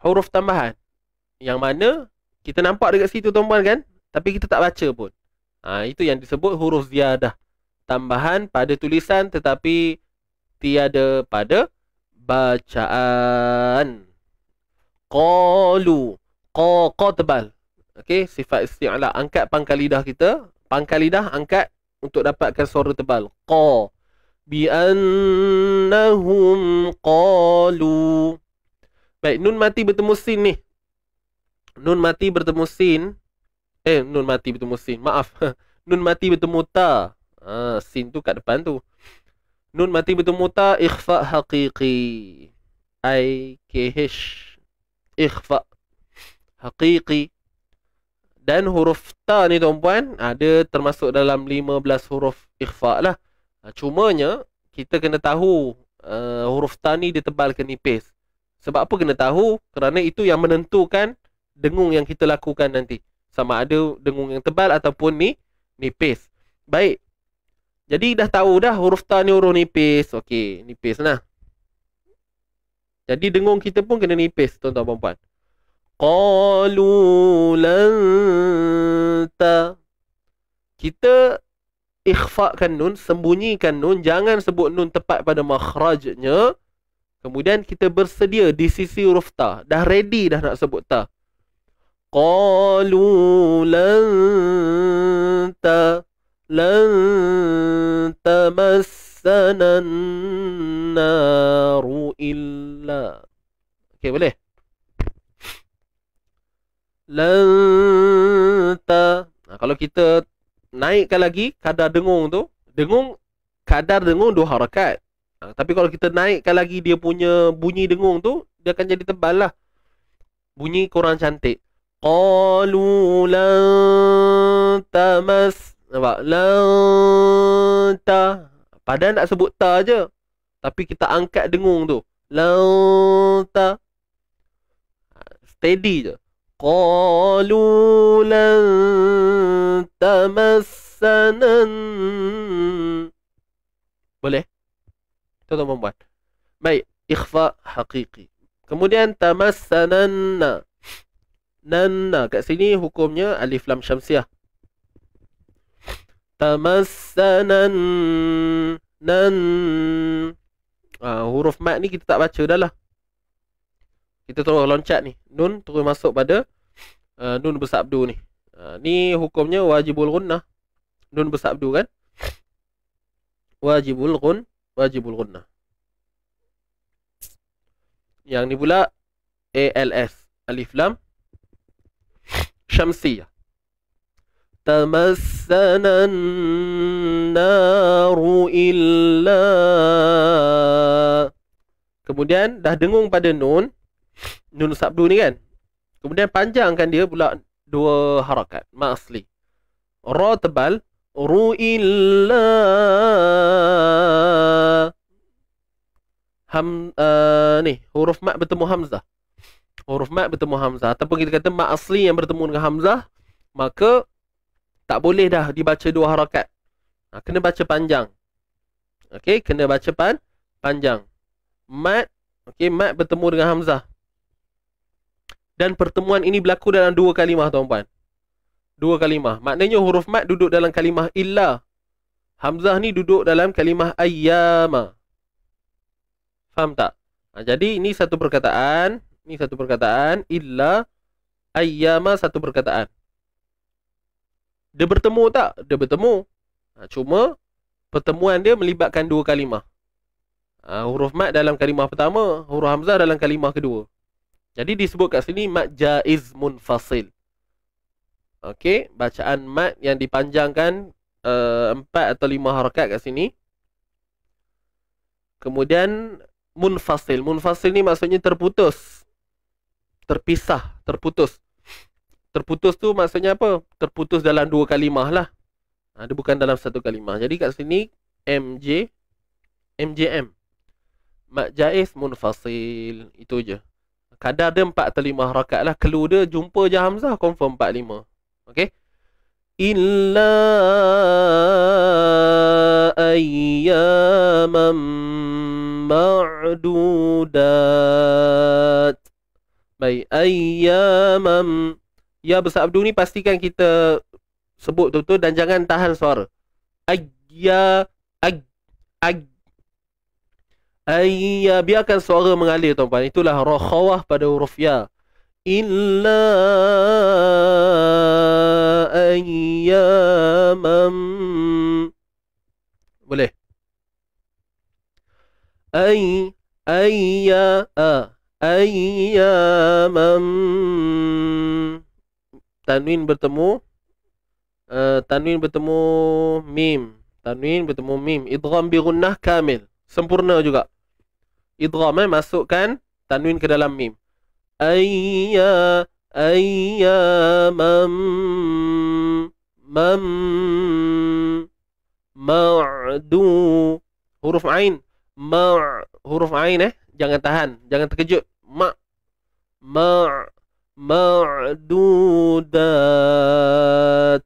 Huruf tambahan Yang mana Kita nampak dekat situ tuan-tuan kan Tapi kita tak baca pun ha, Itu yang disebut huruf ziyadah Tambahan pada tulisan tetapi Tiada pada Bacaan Qalu Qa, qa tebal Okey, sifat isti'ala. Angkat pangkal lidah kita. Pangkal lidah angkat untuk dapatkan suara tebal. Qa. Bi annahum qalu. Baik, nun mati bertemu sin ni. Nun mati bertemu sin. Eh, nun mati bertemu sin. Maaf. nun mati bertemu ta. Ha, sin tu kat depan tu. Nun mati bertemu ta ikhfa haqiqi. I K H ikhfa haqiqi dan huruf ta ni tuan-puan ada termasuk dalam 15 huruf ikhfa lah. Ah, cumanya kita kena tahu uh, huruf ta ni dia tebal ke nipis. Sebab apa kena tahu? Kerana itu yang menentukan dengung yang kita lakukan nanti. Sama ada dengung yang tebal ataupun ni nipis. Baik. Jadi dah tahu dah huruf ta ni huruf nipis. Okey, nipis lah. Jadi dengung kita pun kena nipis tuan-tuan puan-puan qalu kita ikhfa'kan nun sembunyikan nun jangan sebut nun tepat pada makhrajnya kemudian kita bersedia di sisi huruf ta dah ready dah nak sebut ta qalu lanta ta lan illa okey boleh lenta. Nah, kalau kita naikkan lagi kadar dengung tu, dengung kadar dengung dua harakat. Nah, tapi kalau kita naikkan lagi dia punya bunyi dengung tu, dia akan jadi tebal lah. Bunyi kurang cantik. Qalu mas. Nampak? Lenta. Padahal nak sebut ta je. Tapi kita angkat dengung tu. Lenta. Steady je. قالوا لن تمسنا boleh itu tuan membuat baik ikhfa hakiki. kemudian tamassananna nanna kat sini hukumnya alif lam syamsiah tamassanan nan ah, huruf mat ni kita tak baca dah lah kita terus loncat ni Nun terus masuk pada uh, Nun bersabdu ni uh, Ni hukumnya wajibul gunnah Nun bersabdu kan Wajibul gun Wajibul gunnah Yang ni pula ALS Alif Lam Syamsiyah تمسنا النار إلا Kemudian dah dengung pada nun Nun Sabdu ni kan. Kemudian panjangkan dia pula dua harakat. Masli. Ra tebal. Ru'illa. Ham, uh, ni, huruf mat bertemu Hamzah. Huruf mat bertemu Hamzah. Ataupun kita kata mat asli yang bertemu dengan Hamzah. Maka, tak boleh dah dibaca dua harakat. Ha, kena baca panjang. Okey, kena baca pan, panjang. Mat, okey, mat bertemu dengan Hamzah. Dan pertemuan ini berlaku dalam dua kalimah tuan-puan. Dua kalimah. Maknanya huruf mat duduk dalam kalimah illa. Hamzah ni duduk dalam kalimah ayyama. Faham tak? Ha, jadi ini satu perkataan, ini satu perkataan illa ayyama satu perkataan. Dia bertemu tak? Dia bertemu. Ha, cuma pertemuan dia melibatkan dua kalimah. Ha, huruf mat dalam kalimah pertama, huruf hamzah dalam kalimah kedua. Jadi disebut kat sini mad jaiz munfasil. Okey, bacaan mad yang dipanjangkan eh, empat uh, atau lima harakat kat sini. Kemudian munfasil. Munfasil ni maksudnya terputus. Terpisah, terputus. Terputus tu maksudnya apa? Terputus dalam dua kalimah lah. Ha, bukan dalam satu kalimah. Jadi kat sini MJ MJM. Mad jaiz munfasil. Itu je. Kadar dia 4 atau 5 harakat lah. Clue dia jumpa je Hamzah confirm 4 5. Okay. Illa ayyaman ma'dudat. Baik. Ayyaman. Ya bersabdu ni pastikan kita sebut betul-betul dan jangan tahan suara. Ayya. Ayya. Ayya biarkan suara mengalir tuan-tuan itulah rakhawah pada huruf ya illa ayyamam boleh ay ayya a ayyamam tanwin bertemu uh, tanwin bertemu mim tanwin bertemu mim idgham bi kamil sempurna juga idgham eh masukkan tanwin ke dalam mim ayya ayya mam mam ma'du huruf ain ma huruf ain eh jangan tahan jangan terkejut ma ma ma'dudat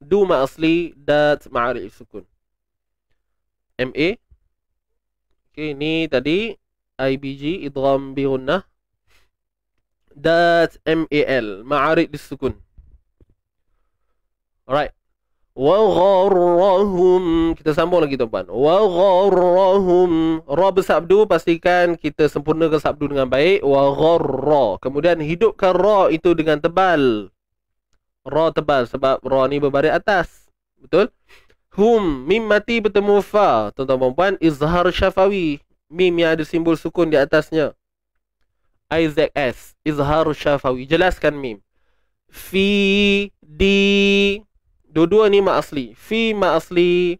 du ma asli dat ma'rif sukun ma Okey, ni tadi IBG idgham bi gunnah dat MAL ma'arid sukun. Alright. Wa gharrahum kita sambung lagi tuan-tuan. Wa gharrahum rab sabdu pastikan kita sempurnakan sabdu dengan baik. Wa gharra. Kemudian hidupkan ra itu dengan tebal. Ra tebal sebab ra ni berbaris atas. Betul? hum mim mati bertemu fa tuan-tuan puan-puan izhar syafawi mim yang ada simbol sukun di atasnya Isaac S izhar syafawi jelaskan mim fi di dua-dua ni mak asli fi mak asli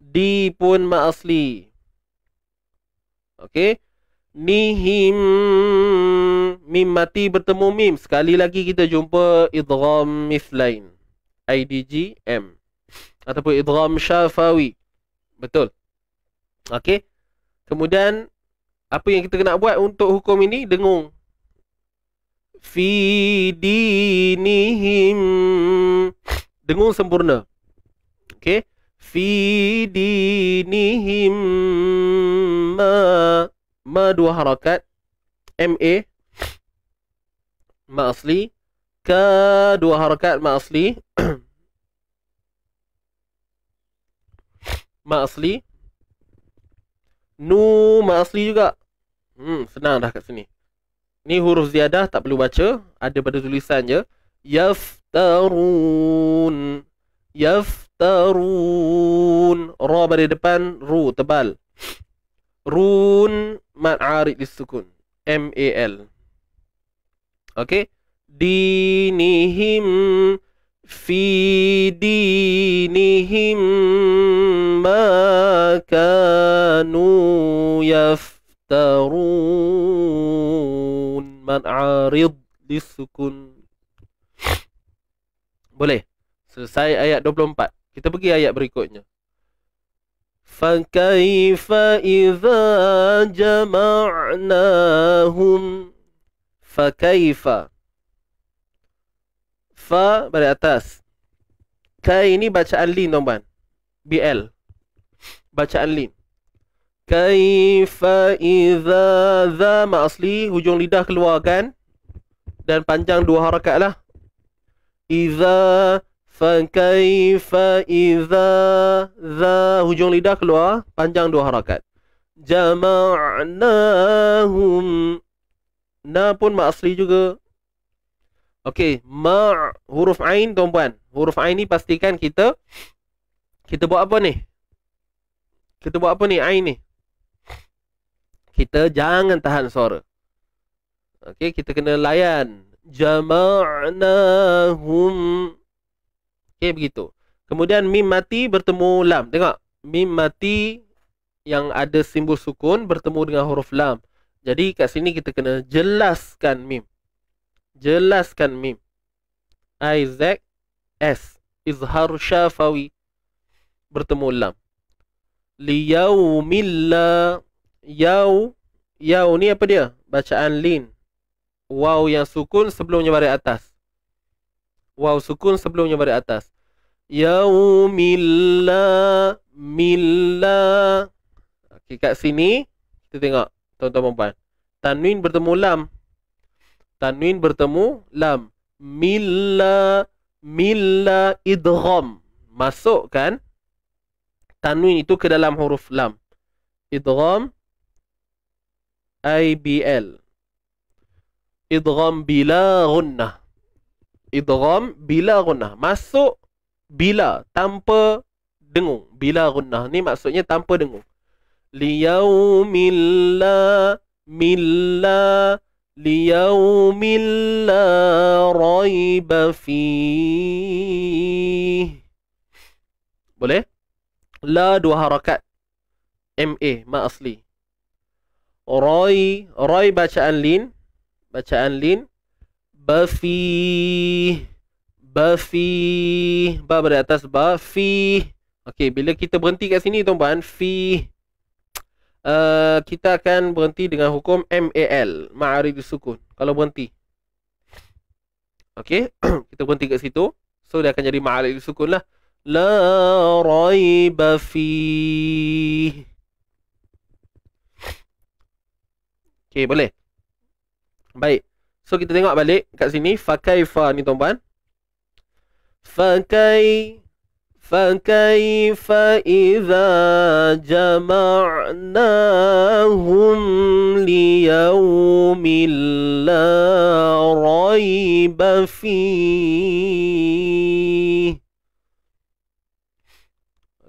di pun mak asli okey nihim mim mati bertemu mim sekali lagi kita jumpa idgham mislain idgm ataupun idgham syafawi. Betul. Okey. Kemudian apa yang kita kena buat untuk hukum ini dengung fi dinihim dengung sempurna okey fi dinihim ma ma dua harakat ma ma asli ka dua harakat ma asli Ma asli. Nu ma asli juga. Hmm, senang dah kat sini. Ni huruf ziyadah tak perlu baca, ada pada tulisan je. Yaftarun. Yaftarun. Ra pada depan, ru tebal. Run mad arid disukun. M A L. Okey. Dinihim fi dinihim kanu yaftarun man arid disukun boleh selesai ayat 24 kita pergi ayat berikutnya fakaifa idza jama'nahum fakaifa fa pada atas kai ini bacaan li nomban bl bacaan lim. kaifa Iza za ma asli hujung lidah keluarkan dan panjang dua harakat lah Iza fa kaifa Iza za hujung lidah keluar panjang dua harakat jama'nahum na pun ma asli juga Okey, ma huruf ain tuan-tuan. Huruf ain ni pastikan kita kita buat apa ni? Kita buat apa ni? Ain ni. Kita jangan tahan suara. Okey, kita kena layan. Jama'nahum. Okey, begitu. Kemudian mim mati bertemu lam. Tengok. Mim mati yang ada simbol sukun bertemu dengan huruf lam. Jadi kat sini kita kena jelaskan mim. Jelaskan mim. Isaac S. Izhar Syafawi bertemu lam liyaumilla yau yau ni apa dia bacaan lin waw yang sukun sebelumnya baris atas waw sukun sebelumnya baris atas yaumilla milla okey kat sini kita tengok tuan-tuan dan puan tanwin bertemu lam tanwin bertemu lam milla milla idgham masukkan tanwin itu ke dalam huruf lam. Idgham L. Idgham bila gunnah. Idgham bila gunnah. Masuk bila tanpa dengung. Bila gunnah ni maksudnya tanpa dengung. Liyaumilla milla liyaumilla raiba fi. Boleh? La dua harakat MA ma asli Roy Roy bacaan lin Bacaan lin Bafi Bafi Ba berada atas Bafi Okey, bila kita berhenti kat sini tuan-tuan Fi uh, Kita akan berhenti dengan hukum MAL Ma'aridu sukun Kalau berhenti Okey, kita berhenti kat situ So dia akan jadi ma'aridu sukun lah لا ريب فيه Okay, boleh. Baik. So, kita tengok balik kat sini. Fakaifa ni, tuan-puan. Fakai. Fakai fa'idha jama'nahum liyawmin la raiba fih.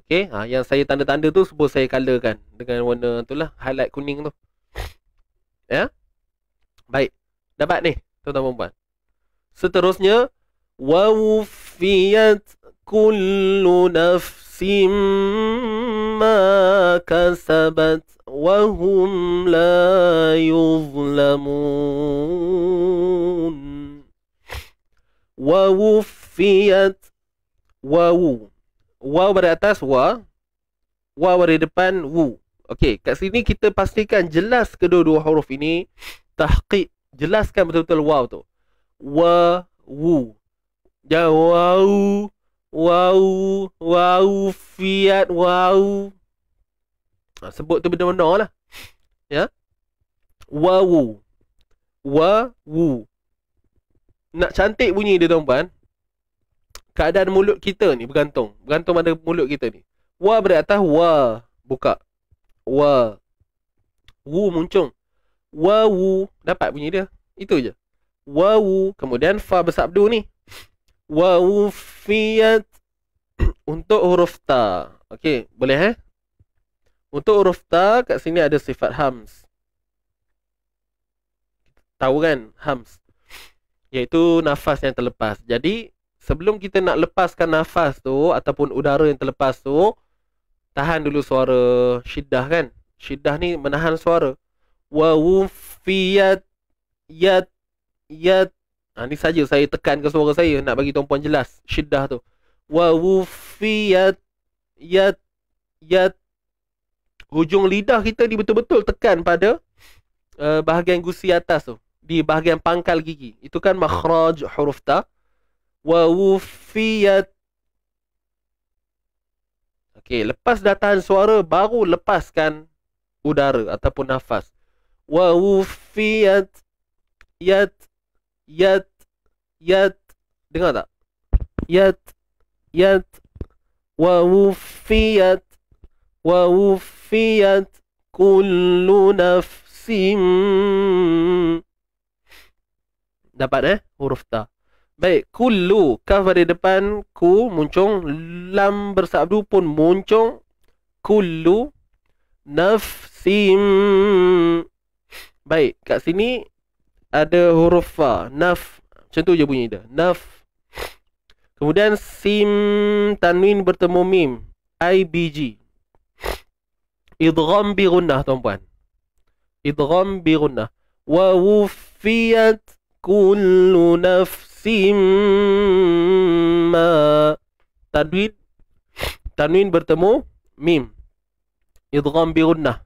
Okey, ha, yang saya tanda-tanda tu supaya saya colorkan dengan warna tu lah, highlight kuning tu. Ya? Yeah? Baik. Dapat ni, tuan-tuan puan Seterusnya, wawfiyat kullu nafsim ma kasabat wa la yuzlamun. Wawfiyat wawu. Wow pada atas wa wa pada depan wu okey kat sini kita pastikan jelas kedua-dua huruf ini tahqiq jelaskan betul-betul wow tu wa wu ya wow, wow, wow, fiat waw ha, sebut tu benar-benar lah ya Wow, wu wa wu nak cantik bunyi dia tuan-tuan keadaan mulut kita ni bergantung. Bergantung pada mulut kita ni. Wa berada atas wa. Buka. Wa. Wu muncung. Wa wu. Dapat bunyi dia. Itu je. Wa wu. Kemudian fa bersabdu ni. Wa wu fiat. Untuk huruf ta. Okey. Boleh eh? Untuk huruf ta kat sini ada sifat hams. Tahu kan? Hams. Iaitu nafas yang terlepas. Jadi Sebelum kita nak lepaskan nafas tu ataupun udara yang terlepas tu, tahan dulu suara syiddah kan. Syiddah ni menahan suara. Wa yat yat. Ha, ni saja saya tekan ke suara saya nak bagi tuan-puan jelas syiddah tu. Wa yat yat. Hujung lidah kita ni betul-betul tekan pada uh, bahagian gusi atas tu. Di bahagian pangkal gigi. Itu kan makhraj huruf ta' wufiyat Okey, lepas datang suara baru lepaskan udara ataupun nafas. Wa wufiyat yat yat yat dengar tak? Yat yat wa wufiyat wa wufiyat kullu nafsin Dapat eh huruf ta. Baik, kullu kaf di depan ku muncung lam bersabdu pun muncung kullu nafsim. Baik, kat sini ada huruf fa, naf. contoh je bunyi dia. Naf. Kemudian sim tanwin bertemu mim, IBG. Idgham bi gunnah, tuan-puan. Idgham bi gunnah. Wa wufiyat kullu nafs sima tanwin tanwin bertemu mim idgham bi gunnah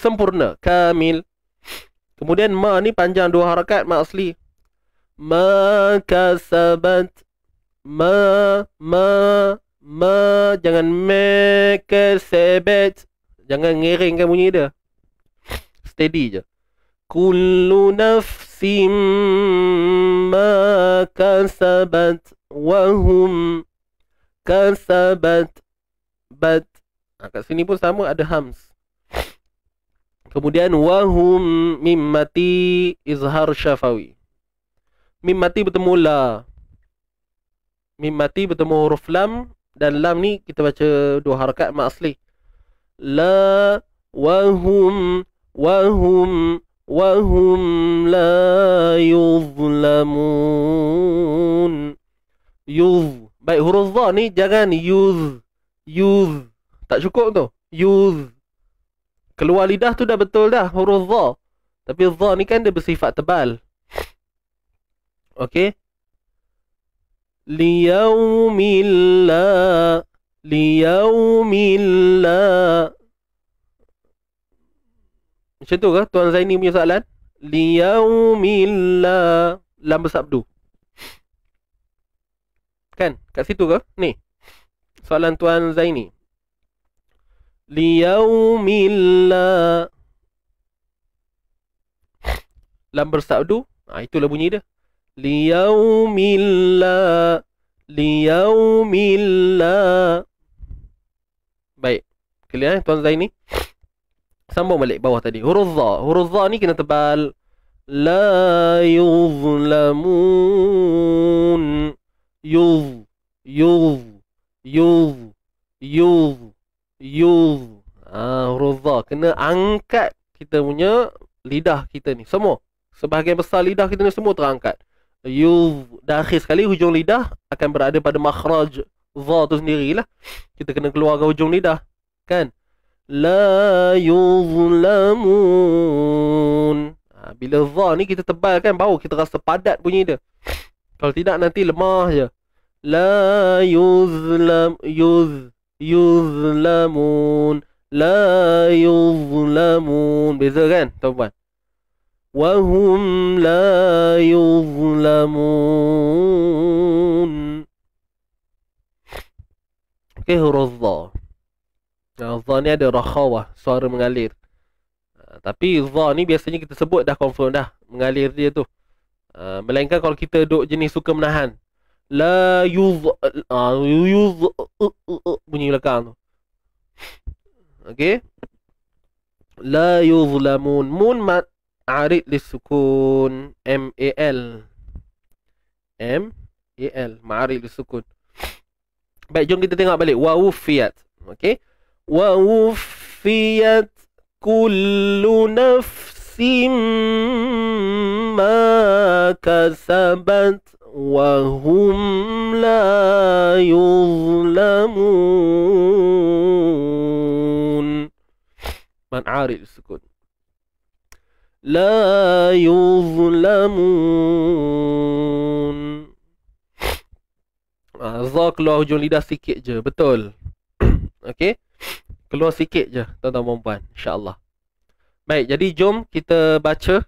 sempurna kamil kemudian ma ni panjang dua harakat ma asli ma kasabat ma ma ma jangan me kasabat jangan ngiringkan bunyi dia steady je kullu nafs مما كسبت وهم كسبت بت ha, kat sini pun sama ada hams kemudian wahum mimmati izhar syafawi mimmati bertemu la mimmati bertemu huruf lam dan lam ni kita baca dua harakat mak asli la wahum wahum وهم لا yuzlamun yuz baik huruf dha ni jangan yuz yuz tak cukup tu yuz keluar lidah tu dah betul dah huruf dha tapi dha ni kan dia bersifat tebal okey liyaumil la liyaumil la Macam tu ke Tuan Zaini punya soalan? Liyaumilla lam bersabdu. Kan? Kat situ ke? Ni. Soalan Tuan Zaini. Liyaumilla lam bersabdu. Ah ha, itulah bunyi dia. Liyaumilla liyaumilla Baik. Kelihatan eh, Tuan Zaini? sambung balik bawah tadi huruf za huruf za ni kena tebal la yuzlamun yuz yuz yuz yuz yuz ah huruf za kena angkat kita punya lidah kita ni semua sebahagian besar lidah kita ni semua terangkat yuz Dah akhir sekali hujung lidah akan berada pada makhraj za tu sendirilah kita kena keluarkan hujung lidah kan la yuzlamun. Ha, bila za ni kita tebal kan baru kita rasa padat bunyi dia. Kalau tidak nanti lemah je. La yuzlam yuz yuzlamun. La yuzlamun. Beza kan, tuan-tuan? Wa hum la yuzlamun. Okay, huruf Zah. Dha ni ada rakhawah Suara mengalir ah, Tapi dha ni biasanya kita sebut dah confirm dah Mengalir dia tu ah, Melainkan kalau kita duk jenis suka menahan La yuz la ah, Yuz uh, uh, uh, Bunyi belakang tu Okay La yuz yuzlamun Mun mat Arid sukun M-A-L M-A-L Ma'arid sukun. Baik, jom kita tengok balik Wawufiat Okay ووفيت كل نفس ما كسبت وهم لا يظلمون من عاري السكون لا يظلمون Azak lah hujung lidah sikit بتول اوكي Okay keluar sikit je tuan-tuan dan puan insyaallah baik jadi jom kita baca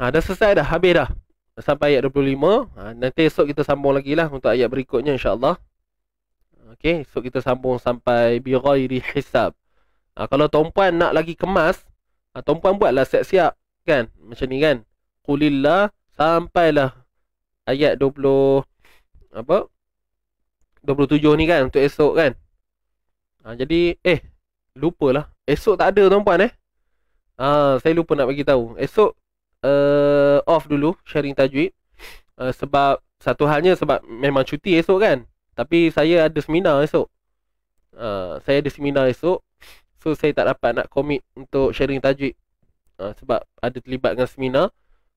ha, dah selesai dah habis dah sampai ayat 25 ha, nanti esok kita sambung lagi lah untuk ayat berikutnya insyaallah Okey, esok kita sambung sampai bighairi hisab. Ha, kalau tuan-puan nak lagi kemas, ha, tuan-puan buatlah siap-siap kan? Macam ni kan. Qulillah sampailah ayat 20 apa? 27 ni kan untuk esok kan. Ha, jadi eh lupalah. Esok tak ada tuan-puan eh. Ha, saya lupa nak bagi tahu. Esok uh, off dulu sharing tajwid. Uh, sebab satu halnya sebab memang cuti esok kan. Tapi saya ada seminar esok. Uh, saya ada seminar esok. So saya tak dapat nak commit untuk sharing tajwid. Uh, sebab ada terlibat dengan seminar.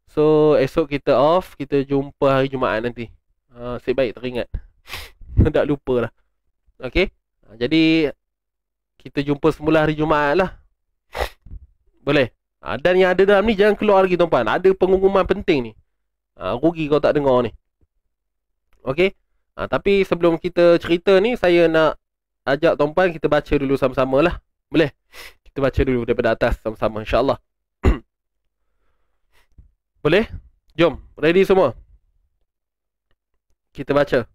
So esok kita off, kita jumpa hari Jumaat nanti. Ah uh, baik teringat. tak lupalah. Okay Ha, jadi kita jumpa semula hari Jumaat lah. Boleh. Ha, dan yang ada dalam ni jangan keluar lagi tuan-tuan. Ada pengumuman penting ni. Ha, rugi kau tak dengar ni. Okey. Ha, tapi sebelum kita cerita ni saya nak ajak tuan-tuan kita baca dulu sama-sama lah. Boleh. Kita baca dulu daripada atas sama-sama Insyaallah. Boleh? Jom, ready semua. Kita baca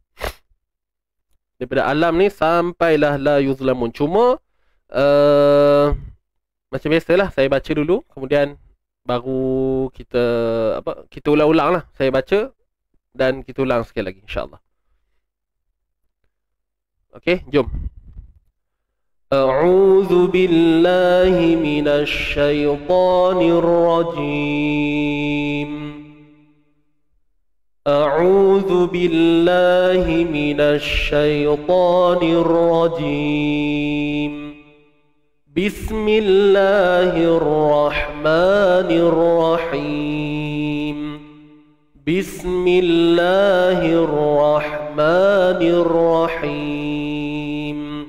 daripada alam ni sampailah la yuzlamun. Cuma uh, macam biasalah saya baca dulu kemudian baru kita apa kita ulang-ulang lah saya baca dan kita ulang sekali lagi insyaallah. Okey, jom. أعوذ بالله من الشيطان rajim أعوذ بالله من الشيطان الرجيم بسم الله الرحمن الرحيم بسم الله الرحمن الرحيم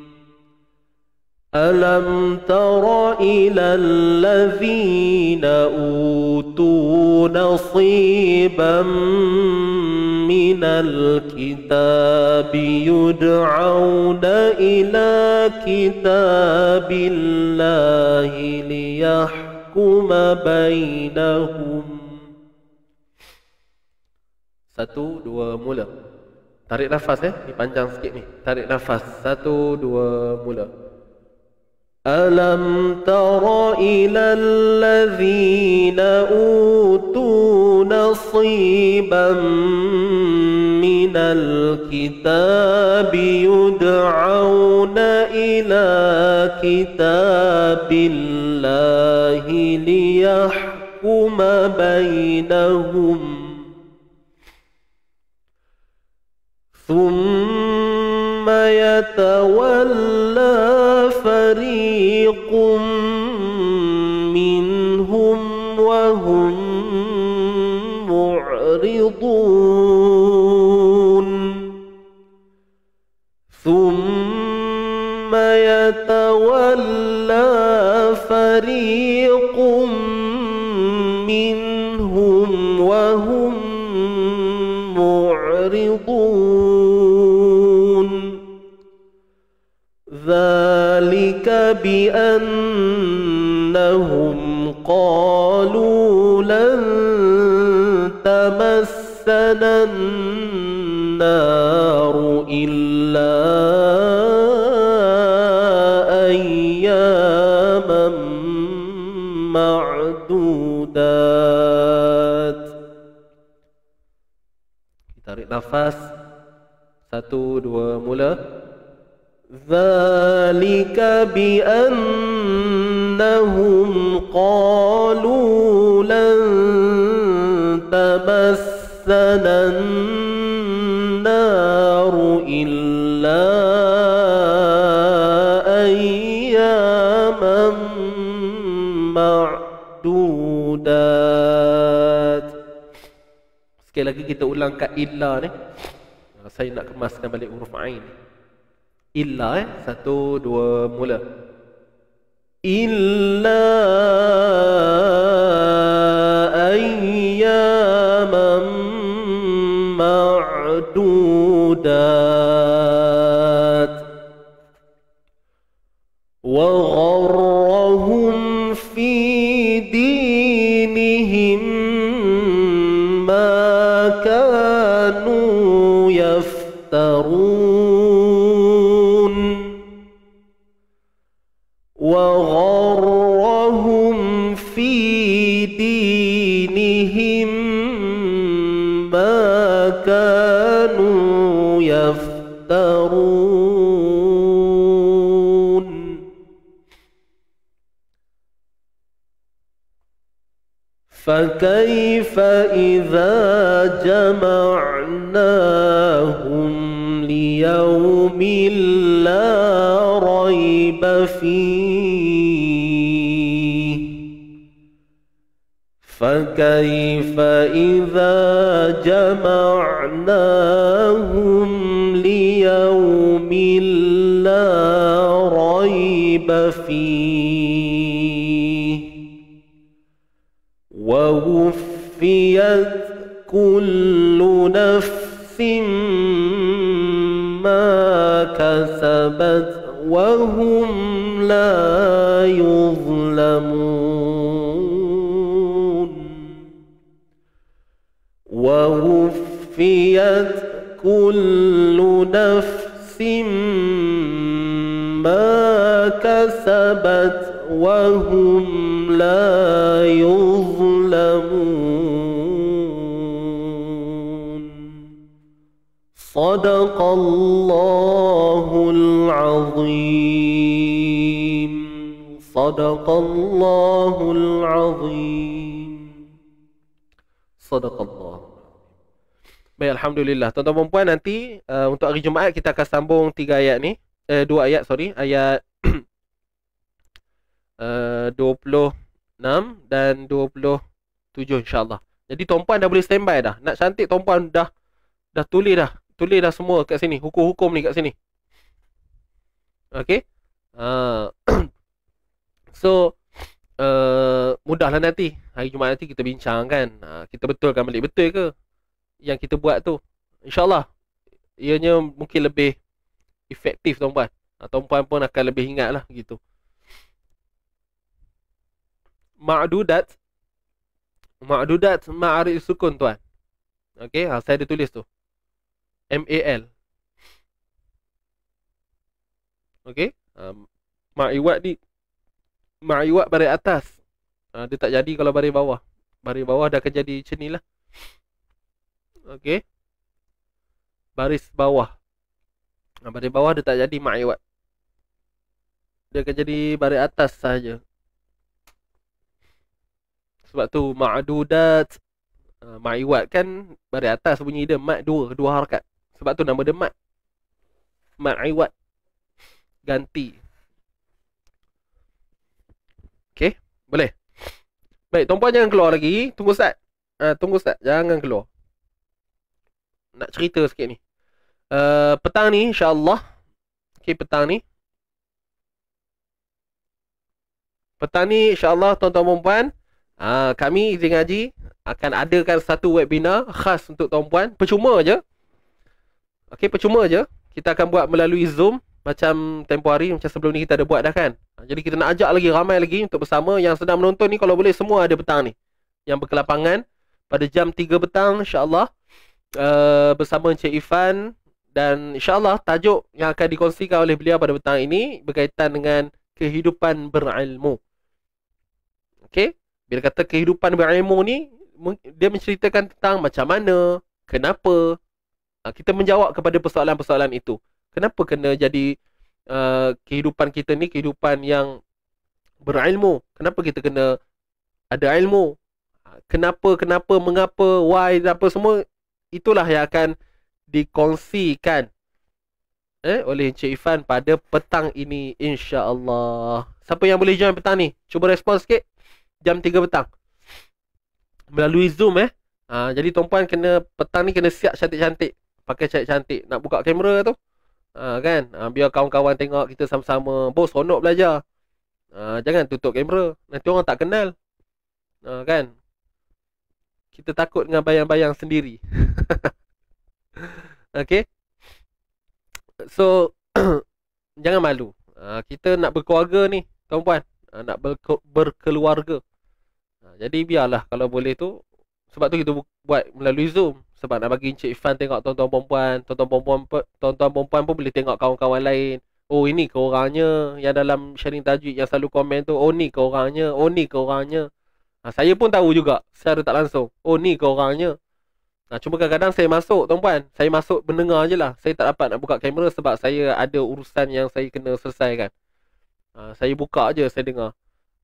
ألم تر إلى الذين أوتوا أوتوا نصيبا من الكتاب يدعون إلى كتاب الله ليحكم بينهم Satu, dua, mula Tarik nafas eh Ni panjang sikit ni Tarik nafas Satu, dua, mula ألم تر إلى الذين أوتوا نصيبا من الكتاب يدعون إلى كتاب الله ليحكم بينهم ثم يتولى فريق منهم وهم معرضون ثم يتولى فريق بأنهم قالوا لن تمسنا النار إلا أياما معدودات Tarik nafas Satu, dua, mula ذلك بأنهم قالوا لن تمسنا النار إلا أياما معدودات Sekali lagi kita ulang kat illa ni. Saya nak kemaskan balik huruf Ain. ni. Illa eh. Satu, dua, mula. Illa ayyaman ma'dudat. Wa تفترون فكيف إذا جمعناهم ليوم لا ريب فيه فكيف إذا جمعناهم يوم لا ريب فيه ووفيت كل نفس ما كسبت وهم لا يظلمون ووفيت كل نفس ما كسبت وهم لا يظلمون صدق الله العظيم صدق الله العظيم صدق الله Baik, Alhamdulillah. Tuan-tuan dan puan, nanti uh, untuk hari Jumaat kita akan sambung tiga ayat ni. Eh, dua ayat, sorry. Ayat uh, 26 dan 27 Allah. Jadi, tuan-puan dah boleh standby dah. Nak cantik tuan-puan dah, dah tulis dah. Tulis dah semua kat sini. Hukum-hukum ni kat sini. Okay. Uh, so, Uh, mudahlah nanti Hari Jumaat nanti kita bincangkan. kan uh, Kita betulkan balik betul ke yang kita buat tu InsyaAllah Ianya mungkin lebih efektif tuan-puan ah, Tuan-puan pun akan lebih ingat lah gitu Maadudat, maadudat, ma'arif sukun tuan Okay, ha, ah, saya ada tulis tu M-A-L Okay ha, ah, Ma'iwat ni Ma'iwat bari atas ha, Dia tak jadi kalau bari bawah Bari bawah dah akan jadi macam ni lah Okey. Baris bawah. Nah, baris bawah dia tak jadi maiwat. Dia akan jadi baris atas saja. Sebab tu ma'dudat. Ah, mak iwat kan baris atas bunyi dia mak dua, dua harakat. Sebab tu nama dia mak. Mak Ganti. Okey, boleh. Baik, tuan-puan jangan keluar lagi. Tunggu Ustaz. Uh, tunggu Ustaz, jangan keluar nak cerita sikit ni. Uh, petang ni insya-Allah. Okey petang ni. Petang ni insya-Allah tuan-tuan dan puan, uh, kami izin haji akan adakan satu webinar khas untuk tuan puan, percuma aje. Okey percuma aje. Kita akan buat melalui Zoom macam tempoh hari macam sebelum ni kita ada buat dah kan. Uh, jadi kita nak ajak lagi ramai lagi untuk bersama yang sedang menonton ni kalau boleh semua ada petang ni. Yang berkelapangan pada jam 3 petang insya-Allah. Eh, bersama Encik Ifan dan insyaAllah tajuk yang akan dikongsikan oleh beliau pada petang ini berkaitan dengan kehidupan berilmu. Okey, bila kata kehidupan berilmu ni, dia menceritakan tentang macam mana, kenapa, ha, kita menjawab kepada persoalan-persoalan itu. Kenapa kena jadi uh, kehidupan kita ni kehidupan yang berilmu? Kenapa kita kena ada ilmu? Ha, kenapa, kenapa, mengapa, why apa semua itulah yang akan dikongsikan eh oleh Encik Ifan pada petang ini insya-Allah. Siapa yang boleh join petang ni? Cuba respon sikit. Jam 3 petang. Melalui Zoom eh. Ha, jadi tuan-puan kena petang ni kena siap cantik-cantik. Pakai cantik-cantik nak buka kamera tu. Ha, kan? Ha, biar kawan-kawan tengok kita sama-sama. Bos seronok belajar. Ha, jangan tutup kamera. Nanti orang tak kenal. Ha, kan? kita takut dengan bayang-bayang sendiri. okay? So, jangan malu. Ha, kita nak berkeluarga ni, tuan-puan. Ha, nak berkeluarga. Ha, jadi, biarlah kalau boleh tu. Sebab tu kita buat melalui Zoom. Sebab nak bagi Encik Ifan tengok tuan-tuan perempuan. Tuan-tuan perempuan, pun boleh tengok kawan-kawan lain. Oh, ini ke orangnya yang dalam sharing tajwid yang selalu komen tu. Oh, ni ke orangnya. Oh, ni ke orangnya. Ha, saya pun tahu juga secara tak langsung. Oh ni ke orangnya. Ha, cuma kadang-kadang saya masuk tuan puan. Saya masuk mendengar je lah. Saya tak dapat nak buka kamera sebab saya ada urusan yang saya kena selesaikan. Ha, saya buka je saya dengar.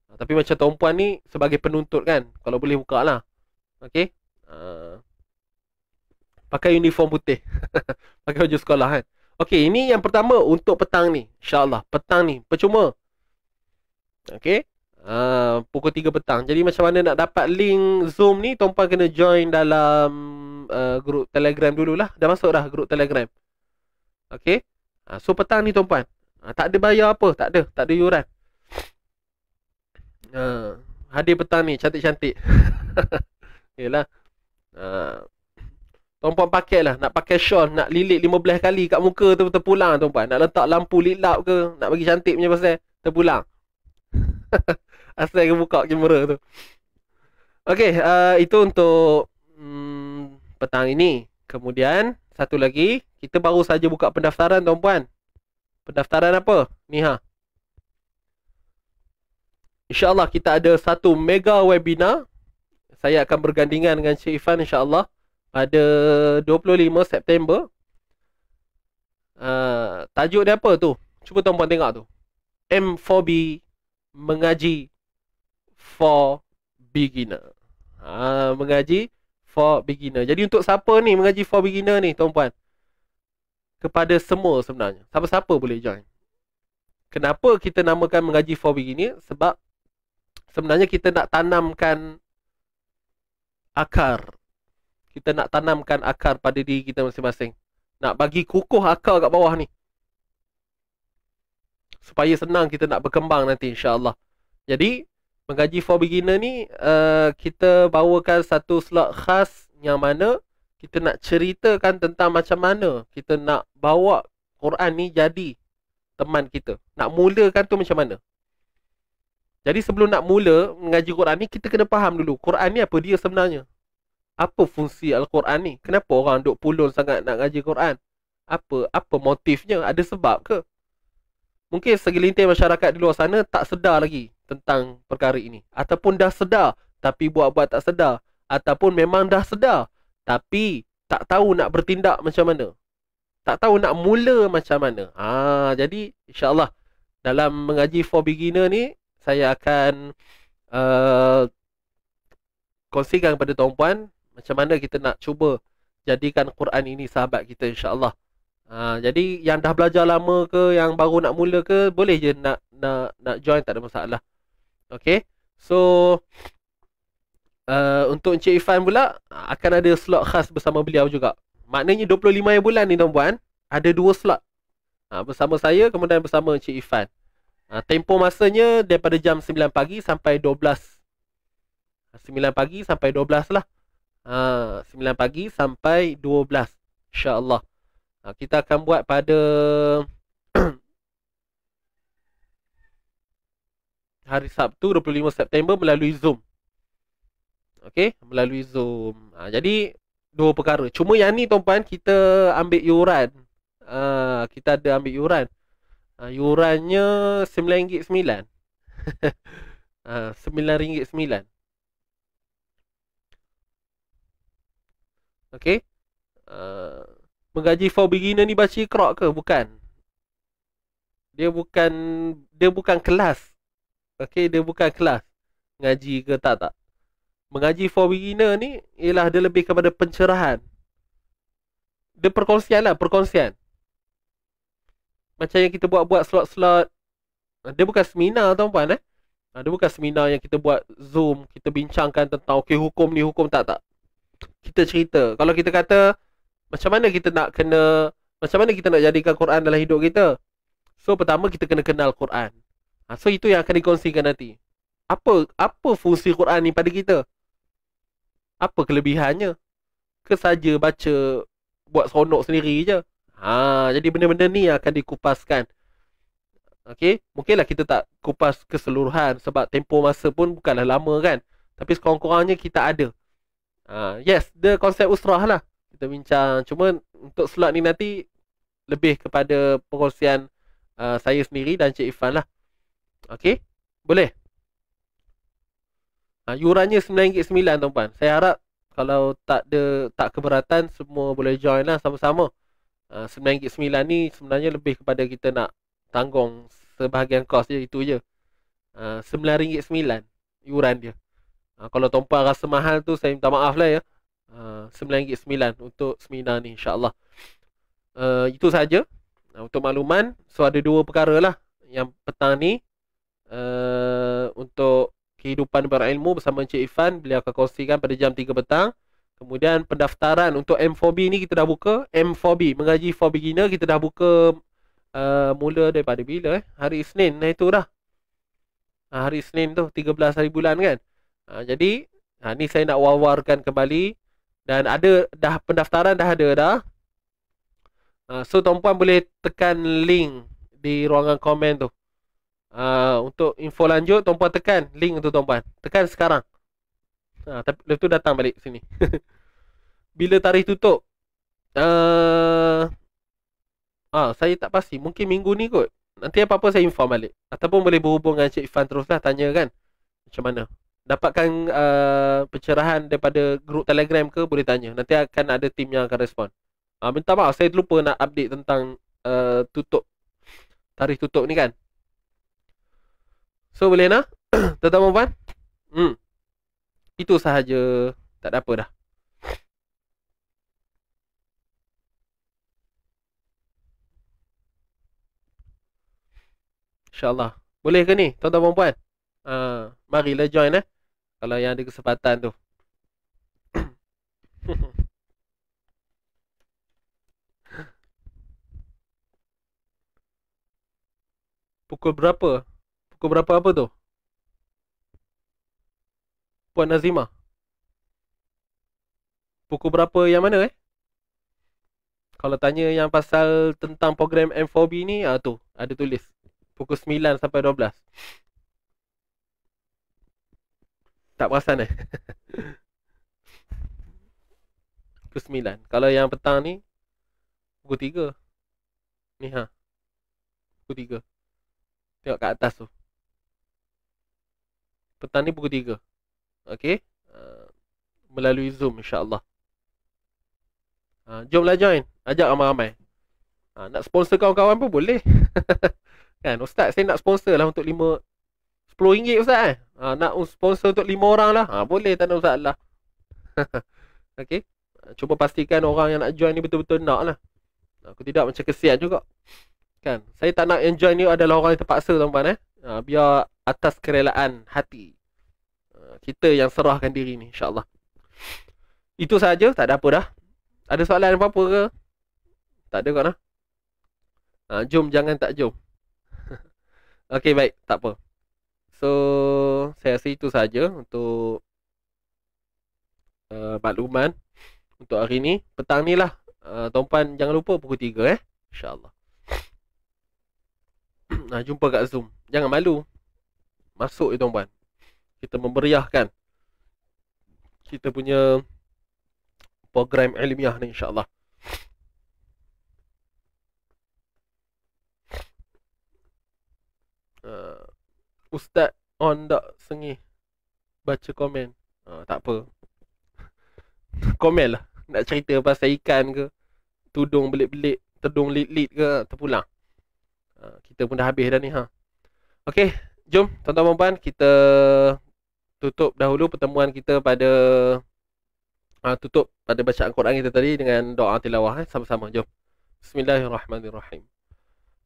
Ha, tapi macam tuan puan ni sebagai penuntut kan. Kalau boleh buka lah. Okay. Ha, pakai uniform putih. pakai baju sekolah kan. Okay ini yang pertama untuk petang ni. InsyaAllah petang ni. Percuma. Okay. Ha, pukul 3 petang. Jadi macam mana nak dapat link Zoom ni, Tompa kena join dalam uh, grup Telegram dululah. Dah masuk dah grup Telegram. Okay. Uh, ha, so petang ni Tompa. Ha, uh, tak ada bayar apa, tak ada. Tak ada yuran. Uh, hadir petang ni, cantik-cantik. Yelah. Uh, Tuan-puan pakai lah Nak pakai shawl Nak lilit 15 kali kat muka tu Terpulang tuan-puan Nak letak lampu lilap ke Nak bagi cantik punya pasal Terpulang Asli aku buka kamera tu Okay uh, Itu untuk hmm, Petang ini Kemudian Satu lagi Kita baru saja buka pendaftaran tuan puan Pendaftaran apa? Ni ha Allah kita ada satu mega webinar Saya akan bergandingan dengan Cik Ifan Allah Pada 25 September uh, Tajuk dia apa tu? Cuba tuan puan tengok tu M4B mengaji for beginner. Ha, mengaji for beginner. Jadi untuk siapa ni mengaji for beginner ni, tuan-puan? Kepada semua sebenarnya. Siapa-siapa boleh join. Kenapa kita namakan mengaji for beginner? Sebab sebenarnya kita nak tanamkan akar. Kita nak tanamkan akar pada diri kita masing-masing. Nak bagi kukuh akar kat bawah ni. Supaya senang kita nak berkembang nanti insya-Allah. Jadi Mengaji for beginner ni uh, kita bawakan satu slot khas yang mana kita nak ceritakan tentang macam mana kita nak bawa Quran ni jadi teman kita. Nak mulakan tu macam mana? Jadi sebelum nak mula mengaji Quran ni kita kena faham dulu Quran ni apa dia sebenarnya? Apa fungsi Al-Quran ni? Kenapa orang duk pulun sangat nak mengaji Quran? Apa apa motifnya? Ada sebab ke? mungkin segelintir masyarakat di luar sana tak sedar lagi tentang perkara ini ataupun dah sedar tapi buat-buat tak sedar ataupun memang dah sedar tapi tak tahu nak bertindak macam mana tak tahu nak mula macam mana ah ha, jadi insyaallah dalam mengaji for beginner ni saya akan uh, kongsikan kepada tuan puan macam mana kita nak cuba jadikan Quran ini sahabat kita insyaallah Ha, jadi yang dah belajar lama ke yang baru nak mula ke boleh je nak nak nak join tak ada masalah. Okay So Uh, untuk Encik Ifan pula akan ada slot khas bersama beliau juga. Maknanya 25 bulan ni tuan-tuan ada dua slot. Uh, bersama saya kemudian bersama Encik Ifan. Uh, ha, tempoh masanya daripada jam 9 pagi sampai 12. 9 ha, pagi sampai 12 lah. Uh, 9 pagi sampai 12. Insya-Allah. Ah, kita akan buat pada hari Sabtu 25 September melalui Zoom. Okey, melalui Zoom. Ha, jadi dua perkara. Cuma yang ni tuan-tuan kita ambil yuran. Ha, kita ada ambil yuran. Ha, yurannya RM9.9. RM9.9. ha, Okey. Uh, penggaji for beginner ni baca ikrok ke? Bukan. Dia bukan dia bukan kelas. Okey, dia bukan kelas. Mengaji ke tak tak. Mengaji for beginner ni ialah dia lebih kepada pencerahan. Dia perkongsian lah, perkongsian. Macam yang kita buat-buat slot-slot. Ah, dia bukan seminar tuan puan eh. Ah, dia bukan seminar yang kita buat zoom. Kita bincangkan tentang okay hukum ni hukum tak tak. Kita cerita. Kalau kita kata macam mana kita nak kena macam mana kita nak jadikan Quran dalam hidup kita so pertama kita kena kenal Quran ha, so itu yang akan dikongsikan nanti apa apa fungsi Quran ni pada kita apa kelebihannya ke saja baca buat seronok sendiri je ha jadi benda-benda ni yang akan dikupaskan Okey, mungkinlah kita tak kupas keseluruhan sebab tempoh masa pun bukanlah lama kan. Tapi sekurang-kurangnya kita ada. Uh, yes, the konsep usrah lah kita bincang. Cuma untuk slot ni nanti lebih kepada pengurusan uh, saya sendiri dan Cik Ifan lah. Okey? Boleh? Ha, yurannya RM9.9 tuan-puan. Saya harap kalau tak ada tak keberatan semua boleh join lah sama-sama. Ha, RM9.9 uh, ni sebenarnya lebih kepada kita nak tanggung sebahagian kos je itu je. Ha, RM9.9 uh, yuran dia. Uh, kalau tuan-puan rasa mahal tu saya minta maaf lah ya. RM9.9 untuk seminar ni insyaAllah uh, Itu saja uh, Untuk makluman So ada dua perkara lah Yang petang ni uh, Untuk kehidupan berilmu bersama Encik Ifan Beliau akan kongsikan pada jam 3 petang Kemudian pendaftaran untuk M4B ni kita dah buka M4B, mengaji for beginner Kita dah buka uh, mula daripada bila eh Hari Isnin, nah itu dah ah, Hari Isnin tu, 13 hari bulan kan uh, Jadi, uh, ni saya nak wawarkan kembali dan ada dah pendaftaran dah ada dah. Uh, so tuan-puan boleh tekan link di ruangan komen tu. Uh, untuk info lanjut tuan-puan tekan link tu tuan-puan. Tekan sekarang. Ha uh, tapi lepas tu datang balik sini. Bila tarikh tutup? Ah uh, uh, saya tak pasti, mungkin minggu ni kot. Nanti apa-apa saya inform balik ataupun boleh berhubung dengan Cik Ifan teruslah tanya kan. Macam mana? dapatkan uh, pencerahan daripada grup Telegram ke boleh tanya. Nanti akan ada tim yang akan respon. Uh, minta maaf saya terlupa nak update tentang uh, tutup tarikh tutup ni kan. So boleh nak? Tetap mohon. Hmm. Itu sahaja. Tak ada apa dah. InsyaAllah. Boleh ke ni, tuan-tuan dan Uh, ah, marilah join eh. Kalau yang ada kesempatan tu Pukul berapa? Pukul berapa apa tu? Puan Nazima. Pukul berapa yang mana eh? Kalau tanya yang pasal tentang program M4B ni, ah tu, ada tulis. Pukul 9 sampai tak perasan eh 29 Kalau yang petang ni Pukul 3 Ni ha Pukul tiga. Tengok kat atas tu Petang ni pukul 3 Okay uh, ah, Melalui zoom insyaAllah uh, ah, Jomlah join Ajak ramai-ramai uh, Nak sponsor kawan-kawan pun boleh Kan ustaz saya nak sponsor lah Untuk lima. RM10 Ustaz eh. Ha, nak sponsor untuk 5 orang lah. Ha, boleh tak ada lah, okay. Cuba pastikan orang yang nak join ni betul-betul nak lah. Aku tidak macam kesian juga. Kan. Saya tak nak yang join ni adalah orang yang terpaksa tuan-tuan eh. Ha, biar atas kerelaan hati. Ha, kita yang serahkan diri ni insyaAllah. Itu saja tak ada apa dah. Ada soalan apa-apa ke? Tak ada kan? lah. Ha, jom jangan tak jom. Okay baik, tak apa. So saya rasa itu saja untuk uh, makluman untuk hari ni. Petang ni lah. Uh, tuan jangan lupa pukul 3 eh. InsyaAllah. nah, jumpa kat Zoom. Jangan malu. Masuk ya tuan Kita memeriahkan. Kita punya program ilmiah ni insyaAllah. Ustaz on tak sengih Baca komen ha, Tak apa Komen lah Nak cerita pasal ikan ke Tudung belit-belit tudung lit-lit ke Terpulang ha, Kita pun dah habis dah ni ha. okey Jom tuan-tuan perempuan Kita Tutup dahulu pertemuan kita pada ha, Tutup pada bacaan Quran kita tadi Dengan doa tilawah eh. Sama-sama jom Bismillahirrahmanirrahim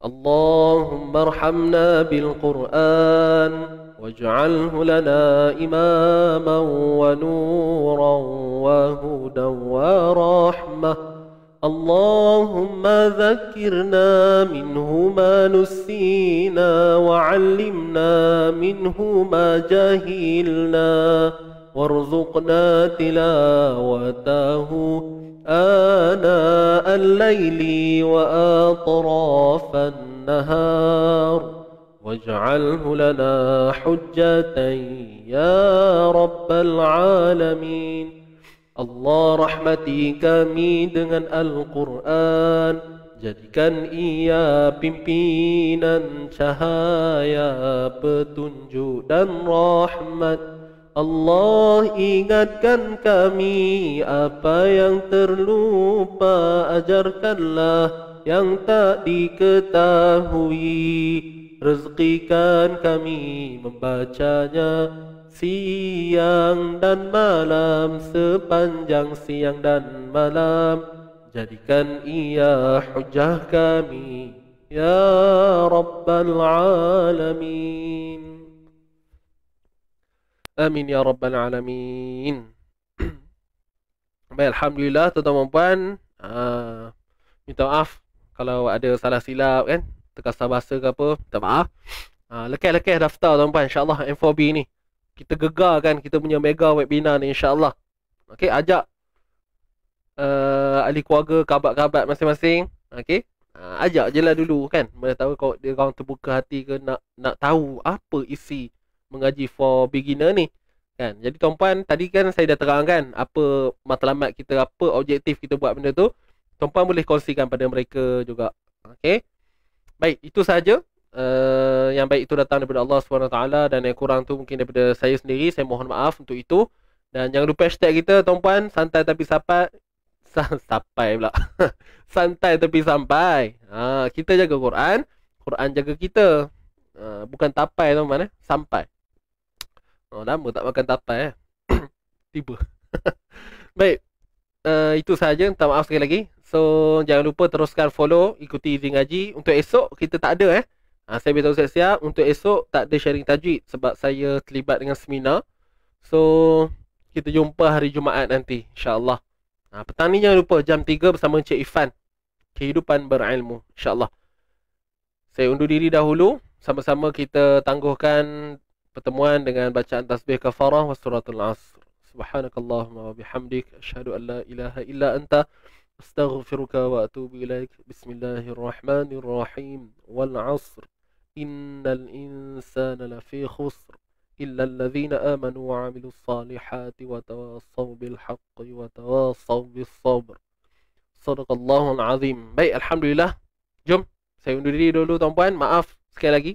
اللهم ارحمنا بالقرآن واجعله لنا إماما ونورا وهدى ورحمة اللهم ذكرنا منه ما نسينا وعلمنا منه ما جهلنا وارزقنا تلاوته آناء الليل وآطراف النهار واجعله لنا حجة يا رب العالمين الله رحمتي كمي dengan القرآن jadikan ia pimpinan cahaya petunjuk dan rahmat Allah ingatkan kami apa yang terlupa ajarkanlah yang tak diketahui rezekikan kami membacanya siang dan malam sepanjang siang dan malam jadikan ia hujah kami ya rabbal alamin Amin ya rabbal alamin. Baik alhamdulillah tuan-tuan dan puan, uh, ah, minta maaf kalau ada salah silap kan, terkasar bahasa ke apa, minta maaf. Uh, lekeh-lekeh daftar tuan-tuan puan, insya-Allah M4B ni. Kita gegar kan kita punya mega webinar ni insya-Allah. Okey, ajak uh, ahli keluarga kabat-kabat masing-masing. Okey. Uh, ajak je lah dulu kan. Mana tahu kau dia orang terbuka hati ke nak nak tahu apa isi mengaji for beginner ni kan jadi tuan-puan tadi kan saya dah terangkan apa matlamat kita apa objektif kita buat benda tu tuan-puan boleh kongsikan pada mereka juga okey baik itu saja uh, eh, yang baik itu datang daripada Allah SWT dan yang kurang tu mungkin daripada saya sendiri saya mohon maaf untuk itu dan jangan lupa hashtag kita tuan-puan santai tapi sapat sampai pula santai tapi sampai ha, kita jaga Quran Quran jaga kita uh, bukan tapai tuan-puan eh sampai Oh, lama tak makan tapai eh. Tiba. Baik. Uh, itu sahaja. Minta maaf sekali lagi. So, jangan lupa teruskan follow. Ikuti Zing Haji. Untuk esok, kita tak ada eh. Ha, saya beritahu saya siap Untuk esok, tak ada sharing tajwid. Sebab saya terlibat dengan seminar. So, kita jumpa hari Jumaat nanti. InsyaAllah. Ha, petang ni jangan lupa. Jam 3 bersama Encik Ifan. Kehidupan berilmu. InsyaAllah. Saya undur diri dahulu. Sama-sama kita tangguhkan Pertemuan dengan bacaan tasbih kafarah wa suratul asr. Subhanakallahumma wa bihamdik asyhadu an la ilaha illa anta astaghfiruka wa atubu ilaik. Bismillahirrahmanirrahim. Wal asr. Innal insana lafi khusr. إلا الذين آمنوا وعملوا الصالحات وتواصوا بالحق وتواصوا بالصبر صدق الله العظيم baik Alhamdulillah jom saya undur diri dulu tuan-puan maaf sekali lagi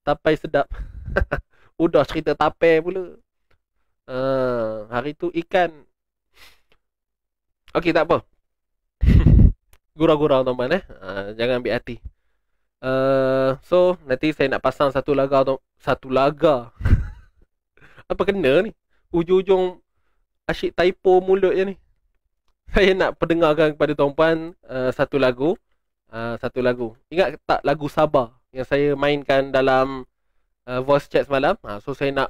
tapai sedap Udah cerita tape pula. Uh, hari tu ikan. Okey, tak apa. Gurau-gurau tuan-tuan eh. Uh, jangan ambil hati. Uh, so, nanti saya nak pasang satu laga tu. Satu laga. apa kena ni? Ujung-ujung asyik typo mulut je ni. Saya nak perdengarkan kepada tuan-tuan uh, satu lagu. Uh, satu lagu. Ingat tak lagu Sabah yang saya mainkan dalam uh, voice chat semalam. Ha, so saya nak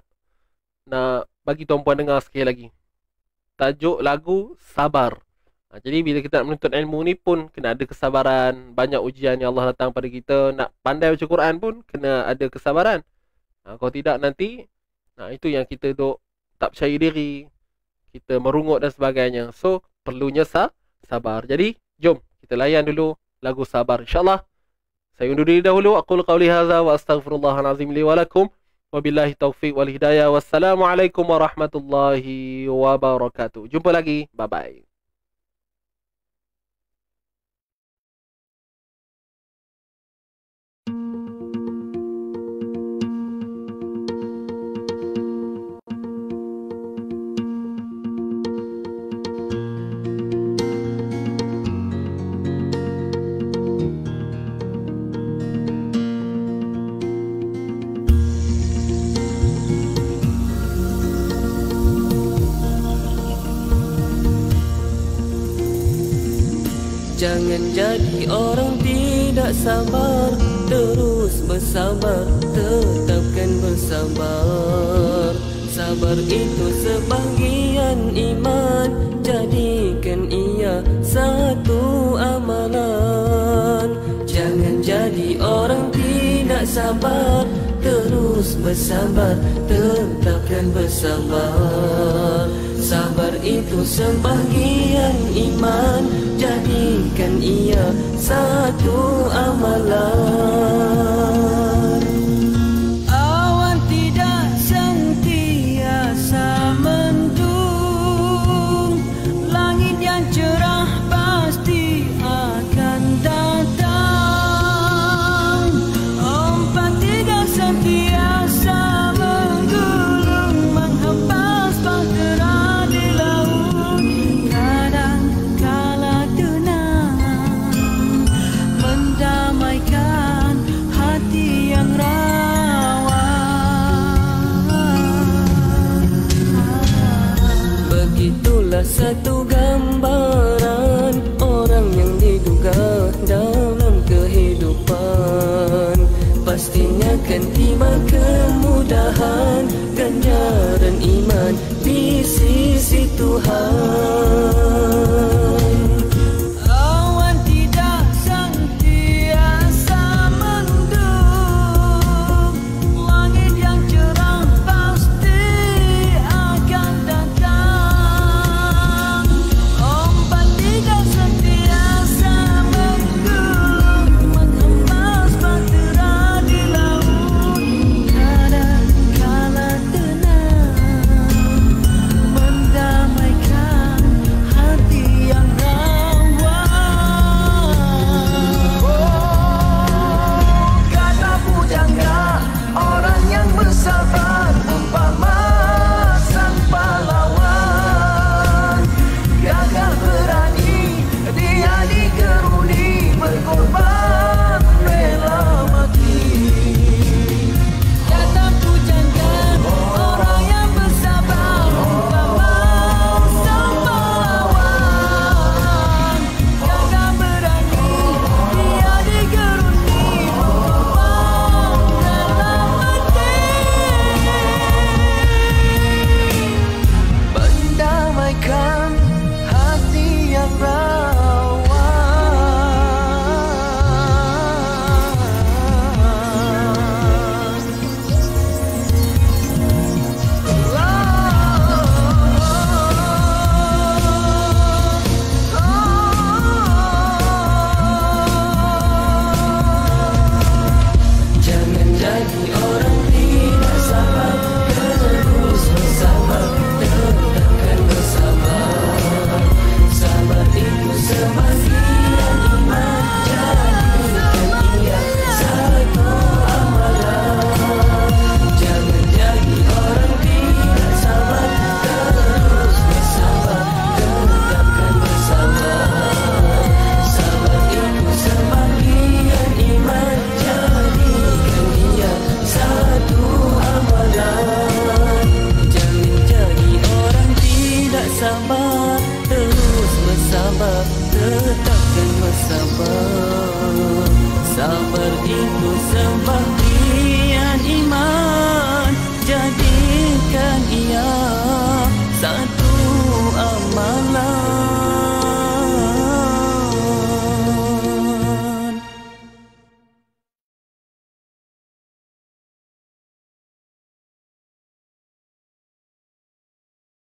nak bagi tuan puan dengar sekali lagi. Tajuk lagu sabar. Ha, jadi bila kita nak menuntut ilmu ni pun kena ada kesabaran, banyak ujian yang Allah datang pada kita. Nak pandai baca Quran pun kena ada kesabaran. Ha, kalau tidak nanti ha, itu yang kita duk tak percaya diri, kita merungut dan sebagainya. So perlunya sa sabar. Jadi jom kita layan dulu lagu sabar insyaallah. Saya undur diri dahulu. Aku lakau lihaza wa astaghfirullahalazim li walakum. Wabillahi taufiq wal hidayah. Wassalamualaikum warahmatullahi wabarakatuh. Jumpa lagi. Bye-bye. Jangan jadi orang tidak sabar Terus bersabar, tetapkan bersabar Sabar itu sebahagian iman Jadikan ia satu amalan Jangan jadi orang tidak sabar Terus bersabar, tetapkan bersabar Sabar itu sebahagian iman Jadikan ia satu amalan di sisi Tuhan.